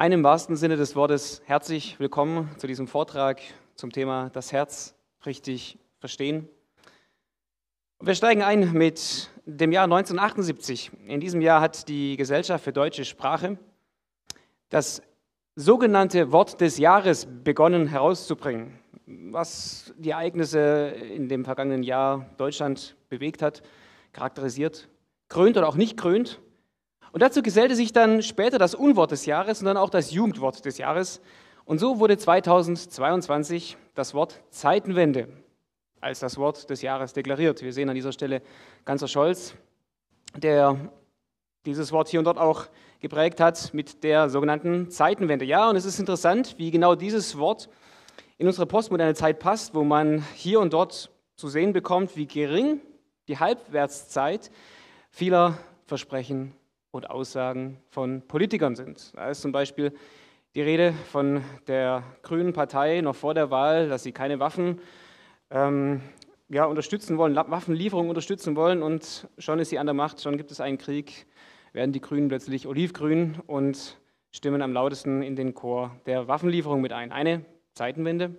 Ein im wahrsten Sinne des Wortes herzlich willkommen zu diesem Vortrag zum Thema das Herz richtig verstehen. Wir steigen ein mit dem Jahr 1978. In diesem Jahr hat die Gesellschaft für deutsche Sprache das sogenannte Wort des Jahres begonnen herauszubringen, was die Ereignisse in dem vergangenen Jahr Deutschland bewegt hat, charakterisiert, krönt oder auch nicht krönt. Und dazu gesellte sich dann später das Unwort des Jahres und dann auch das Jugendwort des Jahres. Und so wurde 2022 das Wort Zeitenwende als das Wort des Jahres deklariert. Wir sehen an dieser Stelle Kanzler Scholz, der dieses Wort hier und dort auch geprägt hat mit der sogenannten Zeitenwende. Ja, und es ist interessant, wie genau dieses Wort in unsere postmoderne Zeit passt, wo man hier und dort zu sehen bekommt, wie gering die Halbwertszeit vieler Versprechen ist und Aussagen von Politikern sind. Da ist zum Beispiel die Rede von der Grünen Partei noch vor der Wahl, dass sie keine Waffen ähm, ja, unterstützen wollen, Waffenlieferungen unterstützen wollen und schon ist sie an der Macht, schon gibt es einen Krieg, werden die Grünen plötzlich olivgrün und stimmen am lautesten in den Chor der Waffenlieferung mit ein. Eine Zeitenwende.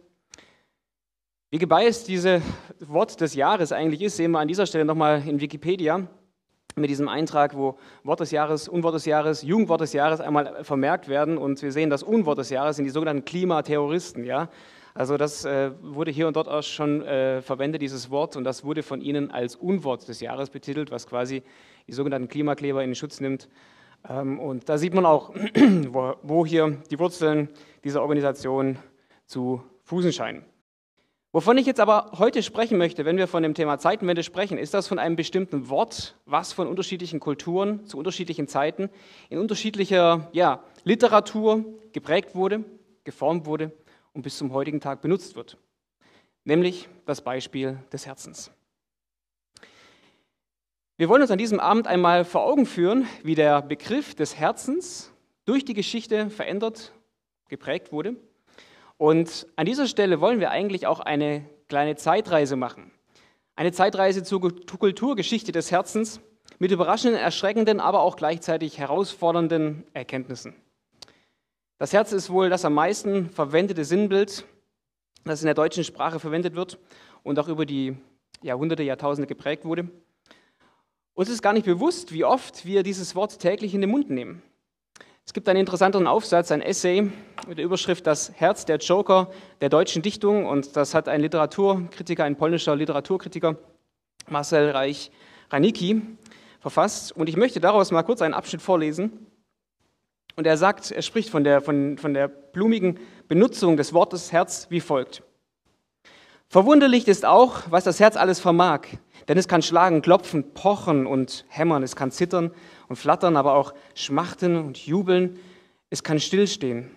Wie gebeißt diese Wort des Jahres eigentlich ist, sehen wir an dieser Stelle nochmal in Wikipedia mit diesem Eintrag, wo Wort des Jahres, Unwort des Jahres, Jugendwort des Jahres einmal vermerkt werden. Und wir sehen, das Unwort des Jahres sind die sogenannten Klimaterroristen. Ja? Also das äh, wurde hier und dort auch schon äh, verwendet, dieses Wort. Und das wurde von Ihnen als Unwort des Jahres betitelt, was quasi die sogenannten Klimakleber in den Schutz nimmt. Ähm, und da sieht man auch, wo, wo hier die Wurzeln dieser Organisation zu fußen scheinen. Wovon ich jetzt aber heute sprechen möchte, wenn wir von dem Thema Zeitenwende sprechen, ist das von einem bestimmten Wort, was von unterschiedlichen Kulturen zu unterschiedlichen Zeiten in unterschiedlicher ja, Literatur geprägt wurde, geformt wurde und bis zum heutigen Tag benutzt wird. Nämlich das Beispiel des Herzens. Wir wollen uns an diesem Abend einmal vor Augen führen, wie der Begriff des Herzens durch die Geschichte verändert, geprägt wurde und an dieser Stelle wollen wir eigentlich auch eine kleine Zeitreise machen. Eine Zeitreise zur Kulturgeschichte des Herzens mit überraschenden, erschreckenden, aber auch gleichzeitig herausfordernden Erkenntnissen. Das Herz ist wohl das am meisten verwendete Sinnbild, das in der deutschen Sprache verwendet wird und auch über die Jahrhunderte, Jahrtausende geprägt wurde. Uns ist gar nicht bewusst, wie oft wir dieses Wort täglich in den Mund nehmen. Es gibt einen interessanten Aufsatz, ein Essay mit der Überschrift Das Herz der Joker der deutschen Dichtung und das hat ein Literaturkritiker, ein polnischer Literaturkritiker, Marcel Reich Ranicki, verfasst und ich möchte daraus mal kurz einen Abschnitt vorlesen. Und er sagt, er spricht von der, von, von der blumigen Benutzung des Wortes Herz wie folgt. Verwunderlich ist auch, was das Herz alles vermag, denn es kann schlagen, klopfen, pochen und hämmern, es kann zittern und Flattern, aber auch Schmachten und Jubeln. Es kann stillstehen,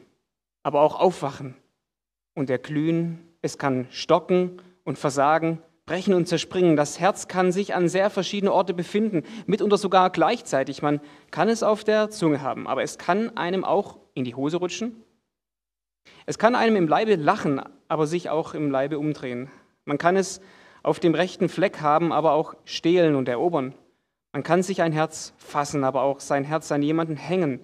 aber auch aufwachen und erglühen. Es kann stocken und versagen, brechen und zerspringen. Das Herz kann sich an sehr verschiedene Orte befinden, mitunter sogar gleichzeitig. Man kann es auf der Zunge haben, aber es kann einem auch in die Hose rutschen. Es kann einem im Leibe lachen, aber sich auch im Leibe umdrehen. Man kann es auf dem rechten Fleck haben, aber auch stehlen und erobern. Man kann sich ein Herz fassen, aber auch sein Herz an jemanden hängen.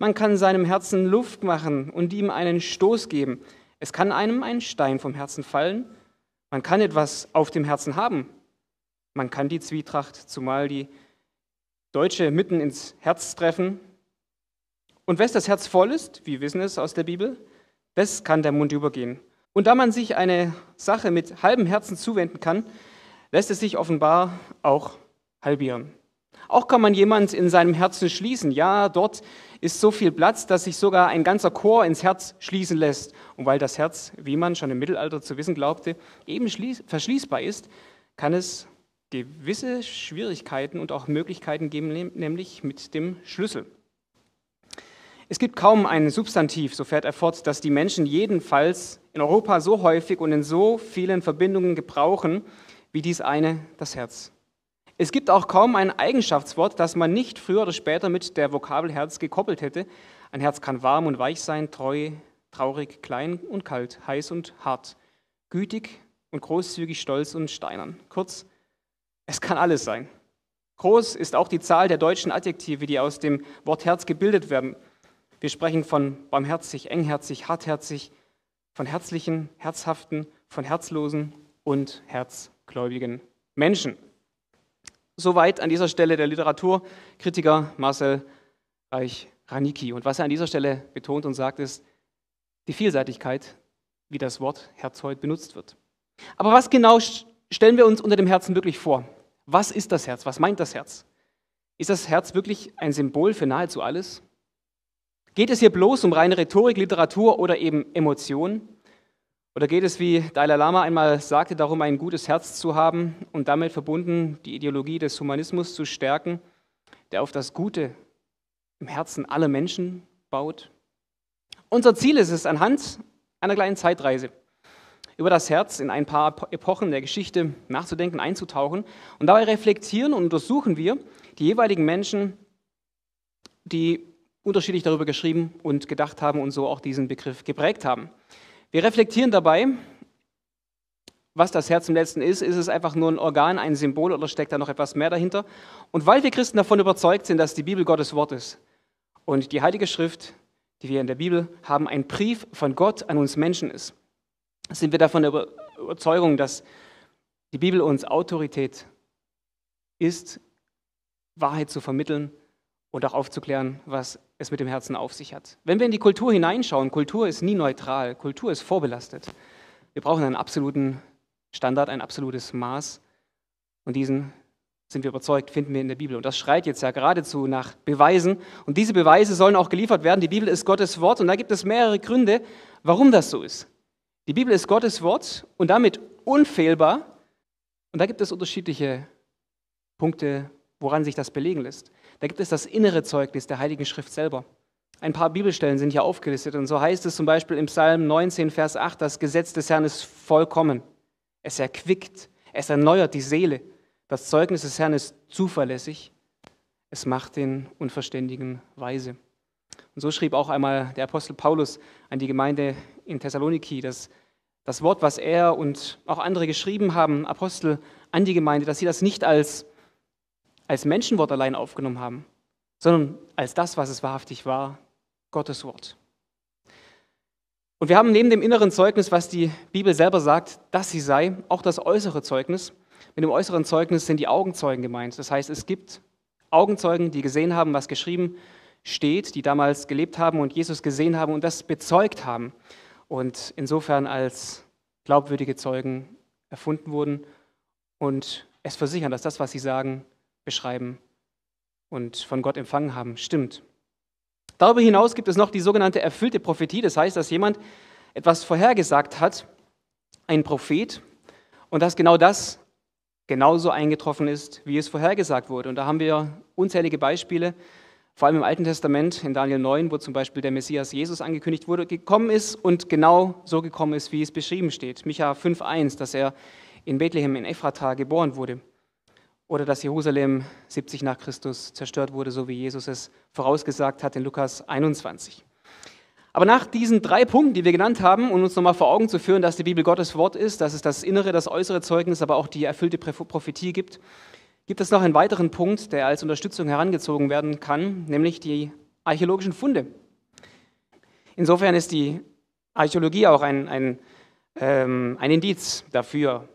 Man kann seinem Herzen Luft machen und ihm einen Stoß geben. Es kann einem ein Stein vom Herzen fallen. Man kann etwas auf dem Herzen haben. Man kann die Zwietracht, zumal die Deutsche, mitten ins Herz treffen. Und wenn das Herz voll ist, wir wissen es aus der Bibel, das kann der Mund übergehen. Und da man sich eine Sache mit halbem Herzen zuwenden kann, lässt es sich offenbar auch halbieren. Auch kann man jemand in seinem Herzen schließen. Ja, dort ist so viel Platz, dass sich sogar ein ganzer Chor ins Herz schließen lässt. Und weil das Herz, wie man schon im Mittelalter zu wissen glaubte, eben verschließbar ist, kann es gewisse Schwierigkeiten und auch Möglichkeiten geben, nämlich mit dem Schlüssel. Es gibt kaum ein Substantiv, so fährt er fort, das die Menschen jedenfalls in Europa so häufig und in so vielen Verbindungen gebrauchen, wie dies eine, das Herz. Es gibt auch kaum ein Eigenschaftswort, das man nicht früher oder später mit der Vokabel Herz gekoppelt hätte. Ein Herz kann warm und weich sein, treu, traurig, klein und kalt, heiß und hart, gütig und großzügig, stolz und steinern. Kurz, es kann alles sein. Groß ist auch die Zahl der deutschen Adjektive, die aus dem Wort Herz gebildet werden. Wir sprechen von barmherzig, engherzig, hartherzig, von herzlichen, herzhaften, von herzlosen und herzgläubigen Menschen. Soweit an dieser Stelle der Literaturkritiker Marcel Reich-Ranicki. Und was er an dieser Stelle betont und sagt, ist die Vielseitigkeit, wie das Wort Herz heute benutzt wird. Aber was genau stellen wir uns unter dem Herzen wirklich vor? Was ist das Herz? Was meint das Herz? Ist das Herz wirklich ein Symbol für nahezu alles? Geht es hier bloß um reine Rhetorik, Literatur oder eben Emotionen? Oder geht es, wie Dalai Lama einmal sagte, darum, ein gutes Herz zu haben und damit verbunden die Ideologie des Humanismus zu stärken, der auf das Gute im Herzen aller Menschen baut? Unser Ziel ist es, anhand einer kleinen Zeitreise über das Herz in ein paar Epochen der Geschichte nachzudenken, einzutauchen. Und dabei reflektieren und untersuchen wir die jeweiligen Menschen, die unterschiedlich darüber geschrieben und gedacht haben und so auch diesen Begriff geprägt haben. Wir reflektieren dabei, was das Herz im letzten ist. Ist es einfach nur ein Organ, ein Symbol oder steckt da noch etwas mehr dahinter? Und weil wir Christen davon überzeugt sind, dass die Bibel Gottes Wort ist und die Heilige Schrift, die wir in der Bibel haben, ein Brief von Gott an uns Menschen ist, sind wir davon der Überzeugung, dass die Bibel uns Autorität ist, Wahrheit zu vermitteln und auch aufzuklären, was es mit dem Herzen auf sich hat. Wenn wir in die Kultur hineinschauen, Kultur ist nie neutral, Kultur ist vorbelastet. Wir brauchen einen absoluten Standard, ein absolutes Maß und diesen sind wir überzeugt, finden wir in der Bibel. Und das schreit jetzt ja geradezu nach Beweisen. Und diese Beweise sollen auch geliefert werden. Die Bibel ist Gottes Wort. Und da gibt es mehrere Gründe, warum das so ist. Die Bibel ist Gottes Wort und damit unfehlbar. Und da gibt es unterschiedliche Punkte, woran sich das belegen lässt. Da gibt es das innere Zeugnis der Heiligen Schrift selber. Ein paar Bibelstellen sind hier aufgelistet und so heißt es zum Beispiel im Psalm 19, Vers 8, das Gesetz des Herrn ist vollkommen. Es erquickt, es erneuert die Seele. Das Zeugnis des Herrn ist zuverlässig. Es macht den Unverständigen weise. Und so schrieb auch einmal der Apostel Paulus an die Gemeinde in Thessaloniki, dass das Wort, was er und auch andere geschrieben haben, Apostel an die Gemeinde, dass sie das nicht als als Menschenwort allein aufgenommen haben, sondern als das, was es wahrhaftig war, Gottes Wort. Und wir haben neben dem inneren Zeugnis, was die Bibel selber sagt, dass sie sei, auch das äußere Zeugnis. Mit dem äußeren Zeugnis sind die Augenzeugen gemeint. Das heißt, es gibt Augenzeugen, die gesehen haben, was geschrieben steht, die damals gelebt haben und Jesus gesehen haben und das bezeugt haben und insofern als glaubwürdige Zeugen erfunden wurden und es versichern, dass das, was sie sagen, beschreiben und von Gott empfangen haben. Stimmt. Darüber hinaus gibt es noch die sogenannte erfüllte Prophetie. Das heißt, dass jemand etwas vorhergesagt hat, ein Prophet, und dass genau das genauso eingetroffen ist, wie es vorhergesagt wurde. Und da haben wir unzählige Beispiele, vor allem im Alten Testament, in Daniel 9, wo zum Beispiel der Messias Jesus angekündigt wurde, gekommen ist und genau so gekommen ist, wie es beschrieben steht. Micha 5.1, dass er in Bethlehem in Ephrata geboren wurde oder dass Jerusalem 70 nach Christus zerstört wurde, so wie Jesus es vorausgesagt hat in Lukas 21. Aber nach diesen drei Punkten, die wir genannt haben, um uns nochmal vor Augen zu führen, dass die Bibel Gottes Wort ist, dass es das innere, das äußere Zeugnis, aber auch die erfüllte Prophetie gibt, gibt es noch einen weiteren Punkt, der als Unterstützung herangezogen werden kann, nämlich die archäologischen Funde. Insofern ist die Archäologie auch ein, ein, ähm, ein Indiz dafür,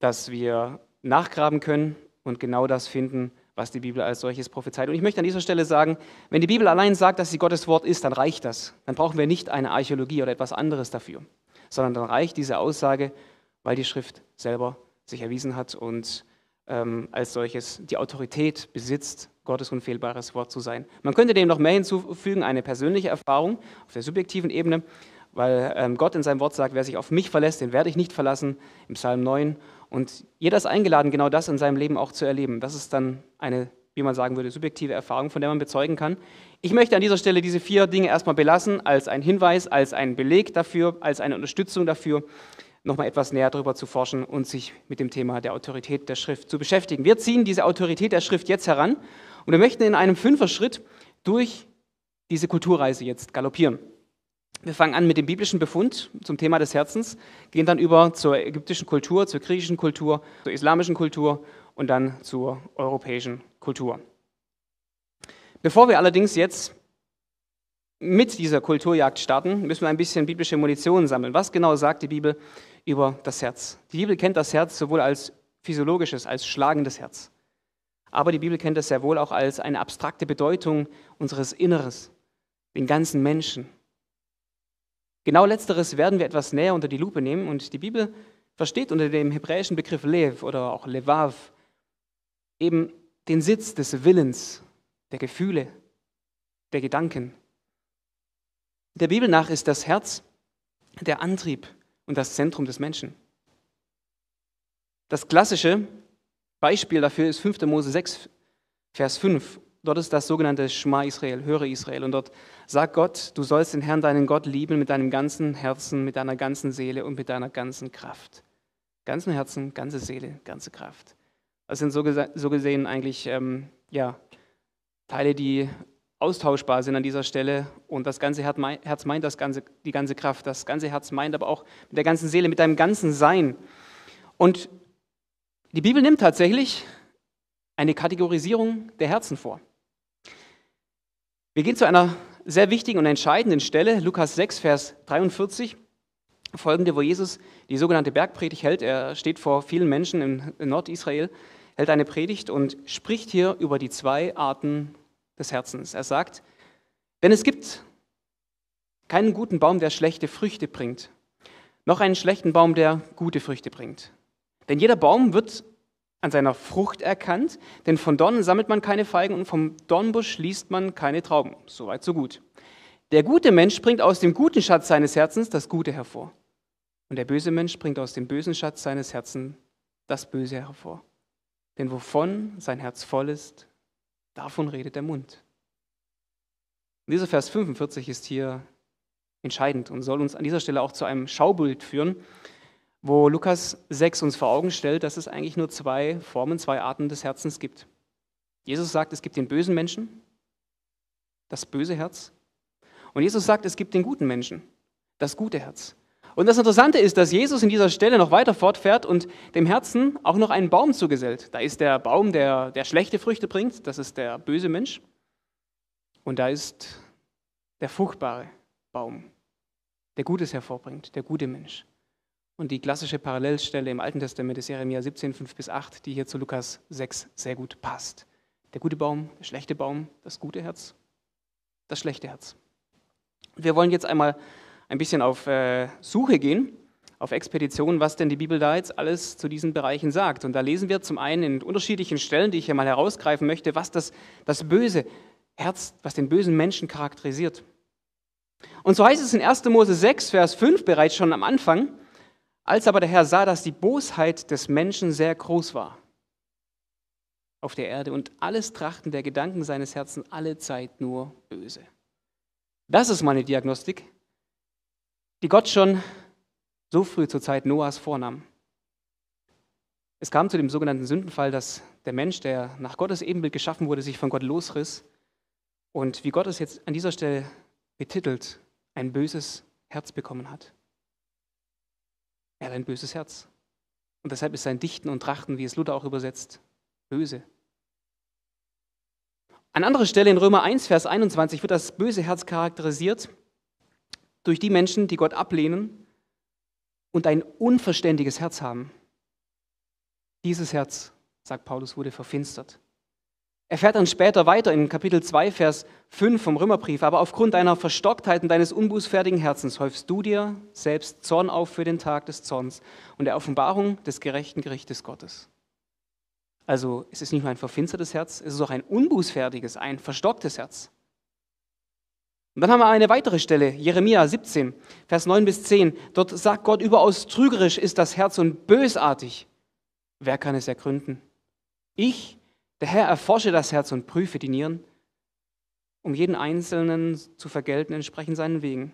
dass wir nachgraben können und genau das finden, was die Bibel als solches prophezeit. Und ich möchte an dieser Stelle sagen, wenn die Bibel allein sagt, dass sie Gottes Wort ist, dann reicht das. Dann brauchen wir nicht eine Archäologie oder etwas anderes dafür, sondern dann reicht diese Aussage, weil die Schrift selber sich erwiesen hat und ähm, als solches die Autorität besitzt, Gottes unfehlbares Wort zu sein. Man könnte dem noch mehr hinzufügen, eine persönliche Erfahrung auf der subjektiven Ebene, weil ähm, Gott in seinem Wort sagt, wer sich auf mich verlässt, den werde ich nicht verlassen, im Psalm 9. Und jeder ist eingeladen, genau das in seinem Leben auch zu erleben. Das ist dann eine, wie man sagen würde, subjektive Erfahrung, von der man bezeugen kann. Ich möchte an dieser Stelle diese vier Dinge erstmal belassen, als ein Hinweis, als ein Beleg dafür, als eine Unterstützung dafür, nochmal etwas näher darüber zu forschen und sich mit dem Thema der Autorität der Schrift zu beschäftigen. Wir ziehen diese Autorität der Schrift jetzt heran und wir möchten in einem Fünfer-Schritt durch diese Kulturreise jetzt galoppieren. Wir fangen an mit dem biblischen Befund zum Thema des Herzens, gehen dann über zur ägyptischen Kultur, zur griechischen Kultur, zur islamischen Kultur und dann zur europäischen Kultur. Bevor wir allerdings jetzt mit dieser Kulturjagd starten, müssen wir ein bisschen biblische Munition sammeln. Was genau sagt die Bibel über das Herz? Die Bibel kennt das Herz sowohl als physiologisches, als schlagendes Herz. Aber die Bibel kennt es sehr wohl auch als eine abstrakte Bedeutung unseres Inneres, den ganzen Menschen, Genau letzteres werden wir etwas näher unter die Lupe nehmen und die Bibel versteht unter dem hebräischen Begriff Lev oder auch Levav eben den Sitz des Willens, der Gefühle, der Gedanken. Der Bibel nach ist das Herz der Antrieb und das Zentrum des Menschen. Das klassische Beispiel dafür ist 5. Mose 6, Vers 5. Dort ist das sogenannte Schma Israel, höre Israel. Und dort sagt Gott, du sollst den Herrn, deinen Gott lieben mit deinem ganzen Herzen, mit deiner ganzen Seele und mit deiner ganzen Kraft. Ganzen Herzen, ganze Seele, ganze Kraft. Das sind so, gese so gesehen eigentlich ähm, ja, Teile, die austauschbar sind an dieser Stelle. Und das ganze Herz meint das ganze, die ganze Kraft, das ganze Herz meint aber auch mit der ganzen Seele, mit deinem ganzen Sein. Und die Bibel nimmt tatsächlich eine Kategorisierung der Herzen vor. Wir gehen zu einer sehr wichtigen und entscheidenden Stelle, Lukas 6, Vers 43, folgende, wo Jesus die sogenannte Bergpredigt hält. Er steht vor vielen Menschen in Nordisrael, hält eine Predigt und spricht hier über die zwei Arten des Herzens. Er sagt, denn es gibt keinen guten Baum, der schlechte Früchte bringt, noch einen schlechten Baum, der gute Früchte bringt. Denn jeder Baum wird an seiner Frucht erkannt, denn von Dornen sammelt man keine Feigen und vom Dornbusch liest man keine Trauben. Soweit, so gut. Der gute Mensch bringt aus dem guten Schatz seines Herzens das Gute hervor. Und der böse Mensch bringt aus dem bösen Schatz seines Herzens das Böse hervor. Denn wovon sein Herz voll ist, davon redet der Mund. Und dieser Vers 45 ist hier entscheidend und soll uns an dieser Stelle auch zu einem Schaubild führen, wo Lukas 6 uns vor Augen stellt, dass es eigentlich nur zwei Formen, zwei Arten des Herzens gibt. Jesus sagt, es gibt den bösen Menschen, das böse Herz. Und Jesus sagt, es gibt den guten Menschen, das gute Herz. Und das Interessante ist, dass Jesus in dieser Stelle noch weiter fortfährt und dem Herzen auch noch einen Baum zugesellt. Da ist der Baum, der, der schlechte Früchte bringt, das ist der böse Mensch. Und da ist der fruchtbare Baum, der Gutes hervorbringt, der gute Mensch. Und die klassische Parallelstelle im Alten Testament ist Jeremia 17, 5 bis 8, die hier zu Lukas 6 sehr gut passt. Der gute Baum, der schlechte Baum, das gute Herz, das schlechte Herz. Wir wollen jetzt einmal ein bisschen auf äh, Suche gehen, auf Expedition, was denn die Bibel da jetzt alles zu diesen Bereichen sagt. Und da lesen wir zum einen in unterschiedlichen Stellen, die ich hier mal herausgreifen möchte, was das, das böse Herz, was den bösen Menschen charakterisiert. Und so heißt es in 1. Mose 6, Vers 5 bereits schon am Anfang, als aber der Herr sah, dass die Bosheit des Menschen sehr groß war auf der Erde und alles Trachten der Gedanken seines Herzens alle Zeit nur böse. Das ist meine Diagnostik, die Gott schon so früh zur Zeit Noahs vornahm. Es kam zu dem sogenannten Sündenfall, dass der Mensch, der nach Gottes Ebenbild geschaffen wurde, sich von Gott losriss und wie Gott es jetzt an dieser Stelle betitelt, ein böses Herz bekommen hat. Er hat ein böses Herz. Und deshalb ist sein Dichten und Trachten, wie es Luther auch übersetzt, böse. An anderer Stelle in Römer 1, Vers 21 wird das böse Herz charakterisiert durch die Menschen, die Gott ablehnen und ein unverständiges Herz haben. Dieses Herz, sagt Paulus, wurde verfinstert. Er fährt dann später weiter in Kapitel 2, Vers 5 vom Römerbrief. Aber aufgrund deiner Verstocktheit und deines unbußfertigen Herzens häufst du dir selbst Zorn auf für den Tag des Zorns und der Offenbarung des gerechten Gerichtes Gottes. Also es ist nicht nur ein verfinstertes Herz, es ist auch ein unbußfertiges, ein verstocktes Herz. Und dann haben wir eine weitere Stelle, Jeremia 17, Vers 9 bis 10. Dort sagt Gott, überaus trügerisch ist das Herz und bösartig. Wer kann es ergründen? Ich der Herr erforsche das Herz und prüfe die Nieren, um jeden Einzelnen zu vergelten, entsprechend seinen Wegen,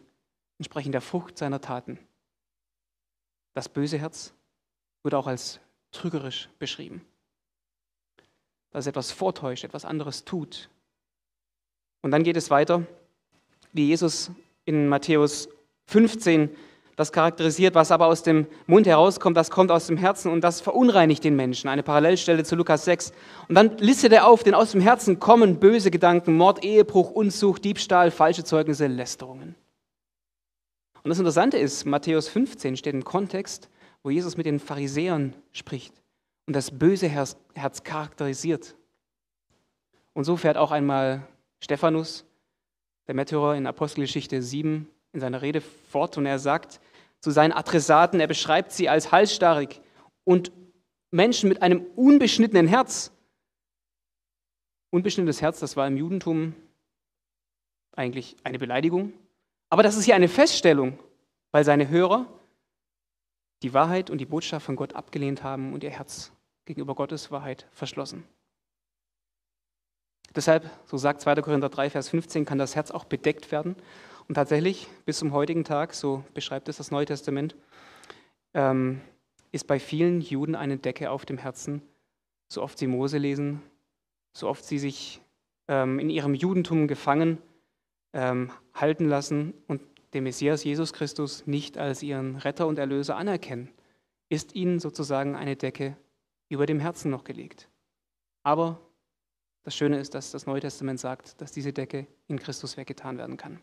entsprechend der Frucht seiner Taten. Das böse Herz wird auch als trügerisch beschrieben. Dass es etwas vortäuscht, etwas anderes tut. Und dann geht es weiter, wie Jesus in Matthäus 15 sagt das charakterisiert, was aber aus dem Mund herauskommt, das kommt aus dem Herzen und das verunreinigt den Menschen. Eine Parallelstelle zu Lukas 6. Und dann listet er auf, denn aus dem Herzen kommen böse Gedanken, Mord, Ehebruch, Unzucht, Diebstahl, falsche Zeugnisse, Lästerungen. Und das Interessante ist, Matthäus 15 steht im Kontext, wo Jesus mit den Pharisäern spricht und das böse Herz, Herz charakterisiert. Und so fährt auch einmal Stephanus, der Märtyrer in Apostelgeschichte 7, in seiner Rede fort und er sagt zu seinen Adressaten, er beschreibt sie als halsstarrig und Menschen mit einem unbeschnittenen Herz. Unbeschnittenes Herz, das war im Judentum eigentlich eine Beleidigung. Aber das ist hier eine Feststellung, weil seine Hörer die Wahrheit und die Botschaft von Gott abgelehnt haben und ihr Herz gegenüber Gottes Wahrheit verschlossen. Deshalb, so sagt 2. Korinther 3, Vers 15, kann das Herz auch bedeckt werden und tatsächlich, bis zum heutigen Tag, so beschreibt es das Neue Testament, ähm, ist bei vielen Juden eine Decke auf dem Herzen, so oft sie Mose lesen, so oft sie sich ähm, in ihrem Judentum gefangen ähm, halten lassen und den Messias Jesus Christus nicht als ihren Retter und Erlöser anerkennen, ist ihnen sozusagen eine Decke über dem Herzen noch gelegt. Aber das Schöne ist, dass das Neue Testament sagt, dass diese Decke in Christus weggetan werden kann.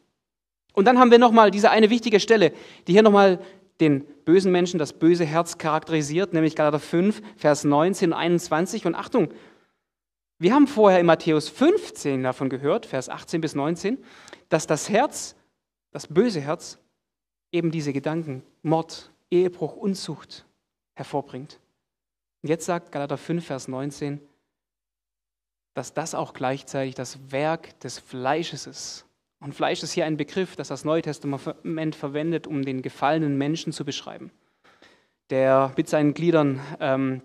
Und dann haben wir nochmal diese eine wichtige Stelle, die hier nochmal den bösen Menschen das böse Herz charakterisiert, nämlich Galater 5, Vers 19 und 21. Und Achtung, wir haben vorher in Matthäus 15 davon gehört, Vers 18 bis 19, dass das Herz, das böse Herz, eben diese Gedanken, Mord, Ehebruch, Unzucht hervorbringt. Und jetzt sagt Galater 5, Vers 19, dass das auch gleichzeitig das Werk des Fleisches ist. Und Fleisch ist hier ein Begriff, das das Neue Testament verwendet, um den gefallenen Menschen zu beschreiben, der mit seinen Gliedern ähm,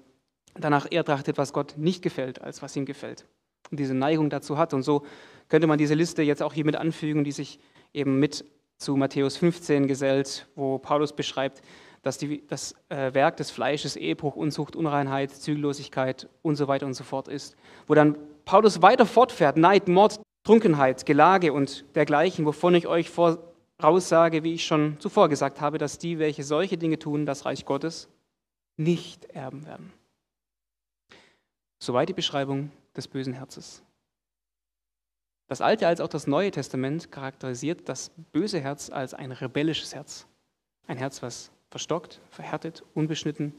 danach eher trachtet, was Gott nicht gefällt, als was ihm gefällt. Und diese Neigung dazu hat. Und so könnte man diese Liste jetzt auch hier mit anfügen, die sich eben mit zu Matthäus 15 gesellt, wo Paulus beschreibt, dass die, das äh, Werk des Fleisches Ehebruch, Unzucht, Unreinheit, Zügellosigkeit und so weiter und so fort ist. Wo dann Paulus weiter fortfährt, Neid, Mord, Trunkenheit, Gelage und dergleichen, wovon ich euch voraussage, wie ich schon zuvor gesagt habe, dass die, welche solche Dinge tun, das Reich Gottes nicht erben werden. Soweit die Beschreibung des bösen Herzes. Das Alte als auch das Neue Testament charakterisiert das böse Herz als ein rebellisches Herz. Ein Herz, was verstockt, verhärtet, unbeschnitten,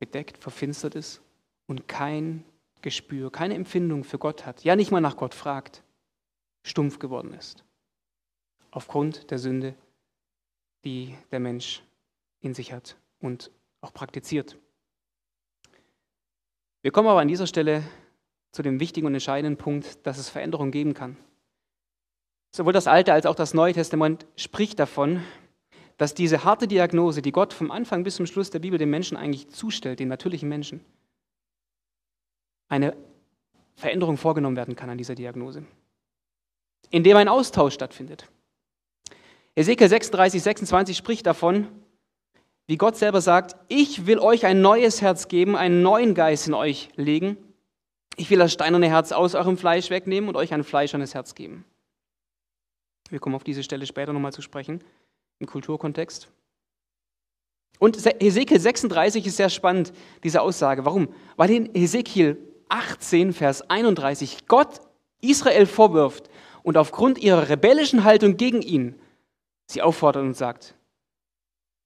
bedeckt, verfinstert ist und kein Gespür, keine Empfindung für Gott hat, ja nicht mal nach Gott fragt, stumpf geworden ist. Aufgrund der Sünde, die der Mensch in sich hat und auch praktiziert. Wir kommen aber an dieser Stelle zu dem wichtigen und entscheidenden Punkt, dass es Veränderungen geben kann. Sowohl das Alte als auch das Neue Testament spricht davon, dass diese harte Diagnose, die Gott vom Anfang bis zum Schluss der Bibel dem Menschen eigentlich zustellt, den natürlichen Menschen, eine Veränderung vorgenommen werden kann an dieser Diagnose in dem ein Austausch stattfindet. Ezekiel 36, 26 spricht davon, wie Gott selber sagt, ich will euch ein neues Herz geben, einen neuen Geist in euch legen. Ich will das steinerne Herz aus eurem Fleisch wegnehmen und euch ein fleischernes Herz geben. Wir kommen auf diese Stelle später nochmal zu sprechen, im Kulturkontext. Und Hesekiel 36 ist sehr spannend, diese Aussage. Warum? Weil in Hesekiel 18, Vers 31 Gott Israel vorwirft, und aufgrund ihrer rebellischen Haltung gegen ihn sie auffordert und sagt,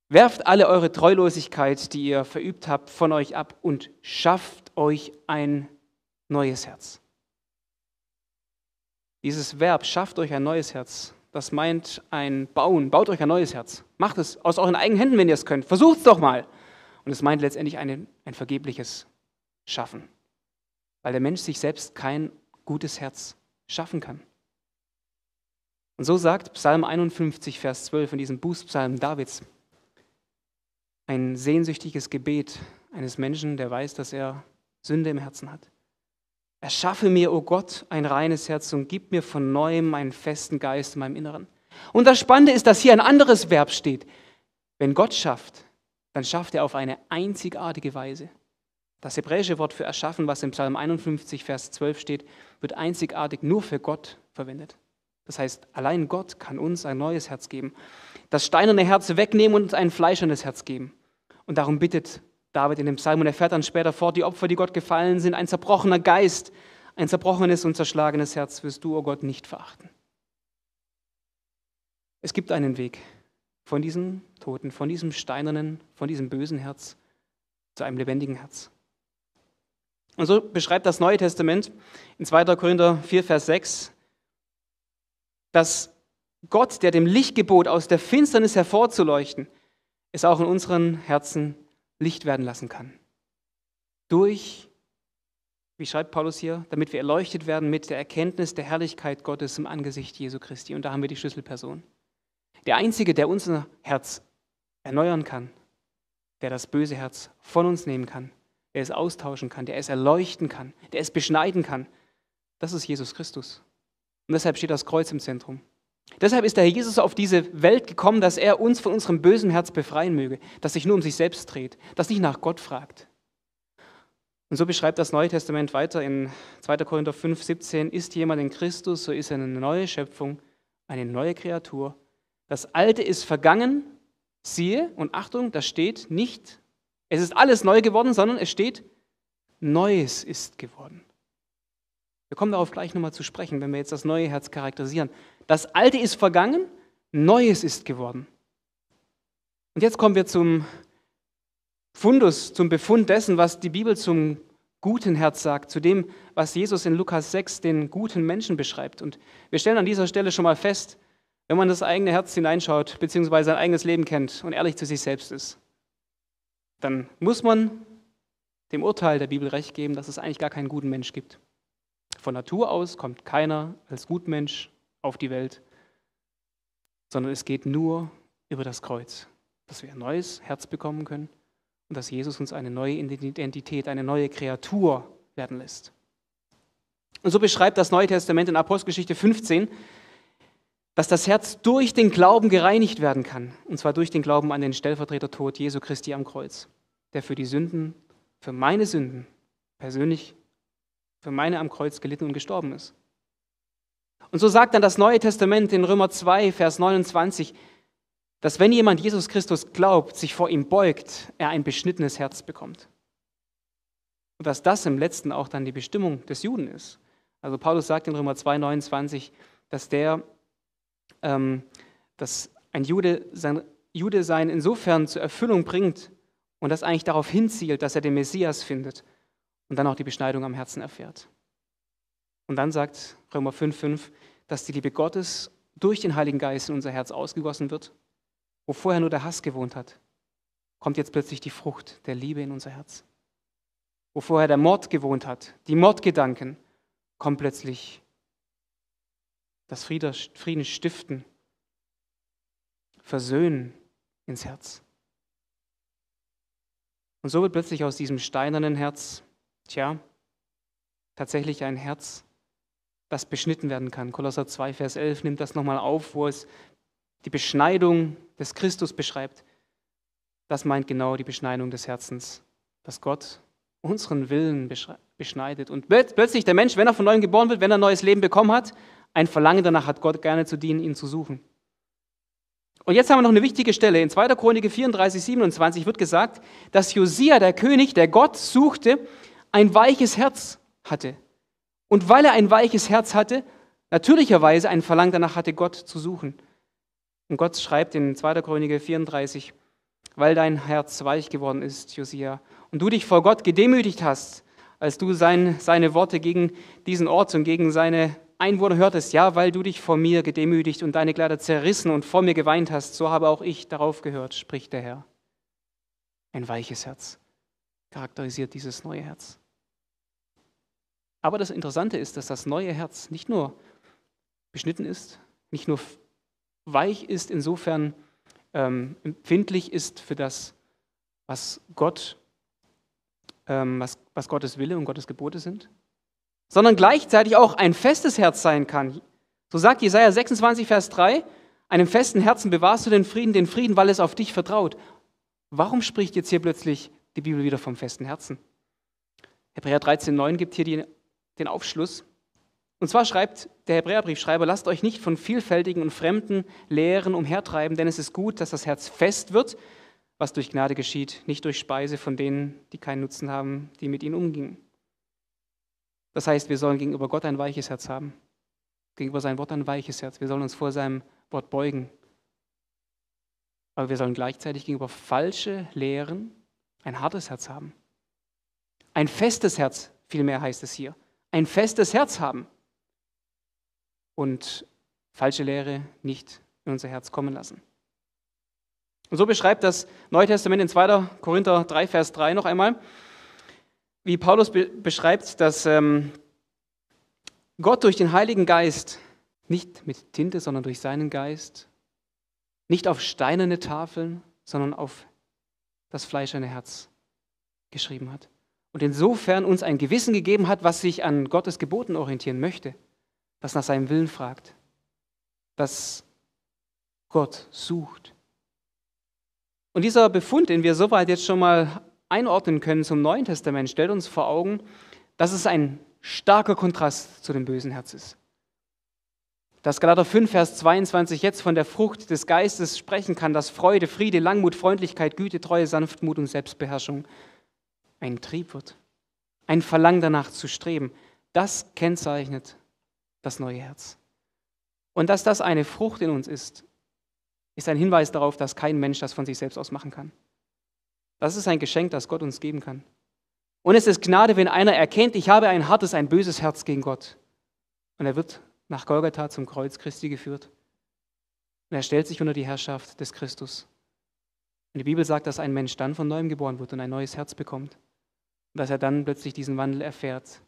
werft alle eure Treulosigkeit, die ihr verübt habt, von euch ab und schafft euch ein neues Herz. Dieses Verb, schafft euch ein neues Herz, das meint ein Bauen, baut euch ein neues Herz. Macht es aus euren eigenen Händen, wenn ihr es könnt. Versucht es doch mal. Und es meint letztendlich eine, ein vergebliches Schaffen, weil der Mensch sich selbst kein gutes Herz schaffen kann. Und so sagt Psalm 51, Vers 12 in diesem Bußpsalm Davids, ein sehnsüchtiges Gebet eines Menschen, der weiß, dass er Sünde im Herzen hat. Erschaffe mir, o oh Gott, ein reines Herz und gib mir von neuem einen festen Geist in meinem Inneren. Und das Spannende ist, dass hier ein anderes Verb steht. Wenn Gott schafft, dann schafft er auf eine einzigartige Weise. Das hebräische Wort für erschaffen, was im Psalm 51, Vers 12 steht, wird einzigartig nur für Gott verwendet. Das heißt, allein Gott kann uns ein neues Herz geben, das steinerne Herz wegnehmen und uns ein fleischernes Herz geben. Und darum bittet David in dem Psalm und er fährt dann später fort, die Opfer, die Gott gefallen sind, ein zerbrochener Geist, ein zerbrochenes und zerschlagenes Herz wirst du, o oh Gott, nicht verachten. Es gibt einen Weg von diesem toten, von diesem steinernen, von diesem bösen Herz zu einem lebendigen Herz. Und so beschreibt das Neue Testament in 2. Korinther 4, Vers 6 dass Gott, der dem Licht gebot, aus der Finsternis hervorzuleuchten, es auch in unseren Herzen Licht werden lassen kann. Durch, wie schreibt Paulus hier, damit wir erleuchtet werden mit der Erkenntnis der Herrlichkeit Gottes im Angesicht Jesu Christi. Und da haben wir die Schlüsselperson. Der Einzige, der unser Herz erneuern kann, der das böse Herz von uns nehmen kann, der es austauschen kann, der es erleuchten kann, der es beschneiden kann, das ist Jesus Christus. Und deshalb steht das Kreuz im Zentrum. Deshalb ist der Herr Jesus auf diese Welt gekommen, dass er uns von unserem bösen Herz befreien möge, das sich nur um sich selbst dreht, das nicht nach Gott fragt. Und so beschreibt das Neue Testament weiter in 2. Korinther 5, 17, ist jemand in Christus, so ist er eine neue Schöpfung, eine neue Kreatur. Das Alte ist vergangen, siehe, und Achtung, da steht nicht, es ist alles neu geworden, sondern es steht, Neues ist geworden. Wir kommen darauf gleich nochmal zu sprechen, wenn wir jetzt das neue Herz charakterisieren. Das alte ist vergangen, neues ist geworden. Und jetzt kommen wir zum Fundus, zum Befund dessen, was die Bibel zum guten Herz sagt, zu dem, was Jesus in Lukas 6 den guten Menschen beschreibt. Und wir stellen an dieser Stelle schon mal fest, wenn man das eigene Herz hineinschaut, beziehungsweise sein eigenes Leben kennt und ehrlich zu sich selbst ist, dann muss man dem Urteil der Bibel recht geben, dass es eigentlich gar keinen guten Mensch gibt. Von Natur aus kommt keiner als Gutmensch auf die Welt, sondern es geht nur über das Kreuz, dass wir ein neues Herz bekommen können und dass Jesus uns eine neue Identität, eine neue Kreatur werden lässt. Und so beschreibt das Neue Testament in Apostelgeschichte 15, dass das Herz durch den Glauben gereinigt werden kann. Und zwar durch den Glauben an den Stellvertretertod Jesu Christi am Kreuz, der für die Sünden, für meine Sünden persönlich für meine am Kreuz gelitten und gestorben ist. Und so sagt dann das Neue Testament in Römer 2, Vers 29, dass wenn jemand Jesus Christus glaubt, sich vor ihm beugt, er ein beschnittenes Herz bekommt. Und dass das im letzten auch dann die Bestimmung des Juden ist. Also Paulus sagt in Römer 2, 29, dass der, ähm, dass ein Jude sein, Jude sein insofern zur Erfüllung bringt und das eigentlich darauf hinzielt, dass er den Messias findet und dann auch die Beschneidung am Herzen erfährt. Und dann sagt Römer 5,5, dass die Liebe Gottes durch den Heiligen Geist in unser Herz ausgegossen wird, wo vorher nur der Hass gewohnt hat, kommt jetzt plötzlich die Frucht der Liebe in unser Herz. Wo vorher der Mord gewohnt hat, die Mordgedanken, kommt plötzlich das Frieden stiften, versöhnen ins Herz. Und so wird plötzlich aus diesem steinernen Herz Tja, tatsächlich ein Herz, das beschnitten werden kann. Kolosser 2, Vers 11 nimmt das nochmal auf, wo es die Beschneidung des Christus beschreibt. Das meint genau die Beschneidung des Herzens, dass Gott unseren Willen beschneidet. Und plötzlich der Mensch, wenn er von neuem geboren wird, wenn er ein neues Leben bekommen hat, ein Verlangen danach hat, Gott gerne zu dienen, ihn zu suchen. Und jetzt haben wir noch eine wichtige Stelle. In 2. Chronik 34, 27 wird gesagt, dass Josia, der König, der Gott suchte, ein weiches Herz hatte. Und weil er ein weiches Herz hatte, natürlicherweise ein Verlangen danach hatte, Gott zu suchen. Und Gott schreibt in 2. Chronik 34, weil dein Herz weich geworden ist, Josia, und du dich vor Gott gedemütigt hast, als du sein, seine Worte gegen diesen Ort und gegen seine Einwohner hörtest, ja, weil du dich vor mir gedemütigt und deine Kleider zerrissen und vor mir geweint hast, so habe auch ich darauf gehört, spricht der Herr. Ein weiches Herz charakterisiert dieses neue Herz. Aber das Interessante ist, dass das neue Herz nicht nur beschnitten ist, nicht nur weich ist, insofern ähm, empfindlich ist für das, was Gott, ähm, was, was Gottes Wille und Gottes Gebote sind, sondern gleichzeitig auch ein festes Herz sein kann. So sagt Jesaja 26, Vers 3, einem festen Herzen bewahrst du den Frieden, den Frieden, weil es auf dich vertraut. Warum spricht jetzt hier plötzlich die Bibel wieder vom festen Herzen? Hebräer 13, 9 gibt hier die den Aufschluss. Und zwar schreibt der Hebräerbriefschreiber, lasst euch nicht von vielfältigen und fremden Lehren umhertreiben, denn es ist gut, dass das Herz fest wird, was durch Gnade geschieht, nicht durch Speise von denen, die keinen Nutzen haben, die mit ihnen umgingen. Das heißt, wir sollen gegenüber Gott ein weiches Herz haben, gegenüber seinem Wort ein weiches Herz. Wir sollen uns vor seinem Wort beugen. Aber wir sollen gleichzeitig gegenüber falsche Lehren ein hartes Herz haben. Ein festes Herz, vielmehr heißt es hier ein festes Herz haben und falsche Lehre nicht in unser Herz kommen lassen. Und so beschreibt das Neue Testament in 2. Korinther 3, Vers 3 noch einmal, wie Paulus be beschreibt, dass ähm, Gott durch den Heiligen Geist, nicht mit Tinte, sondern durch seinen Geist, nicht auf steinerne Tafeln, sondern auf das Fleisch Fleischerne Herz geschrieben hat und insofern uns ein Gewissen gegeben hat, was sich an Gottes Geboten orientieren möchte, was nach seinem Willen fragt, das Gott sucht. Und dieser Befund, den wir soweit jetzt schon mal einordnen können zum Neuen Testament, stellt uns vor Augen, dass es ein starker Kontrast zu dem bösen Herz ist. Dass Galater 5, Vers 22 jetzt von der Frucht des Geistes sprechen kann, dass Freude, Friede, Langmut, Freundlichkeit, Güte, Treue, Sanftmut und Selbstbeherrschung ein Trieb wird, ein Verlangen danach zu streben. Das kennzeichnet das neue Herz. Und dass das eine Frucht in uns ist, ist ein Hinweis darauf, dass kein Mensch das von sich selbst aus machen kann. Das ist ein Geschenk, das Gott uns geben kann. Und es ist Gnade, wenn einer erkennt, ich habe ein hartes, ein böses Herz gegen Gott. Und er wird nach Golgatha zum Kreuz Christi geführt. Und er stellt sich unter die Herrschaft des Christus. Und die Bibel sagt, dass ein Mensch dann von neuem geboren wird und ein neues Herz bekommt dass er dann plötzlich diesen Wandel erfährt.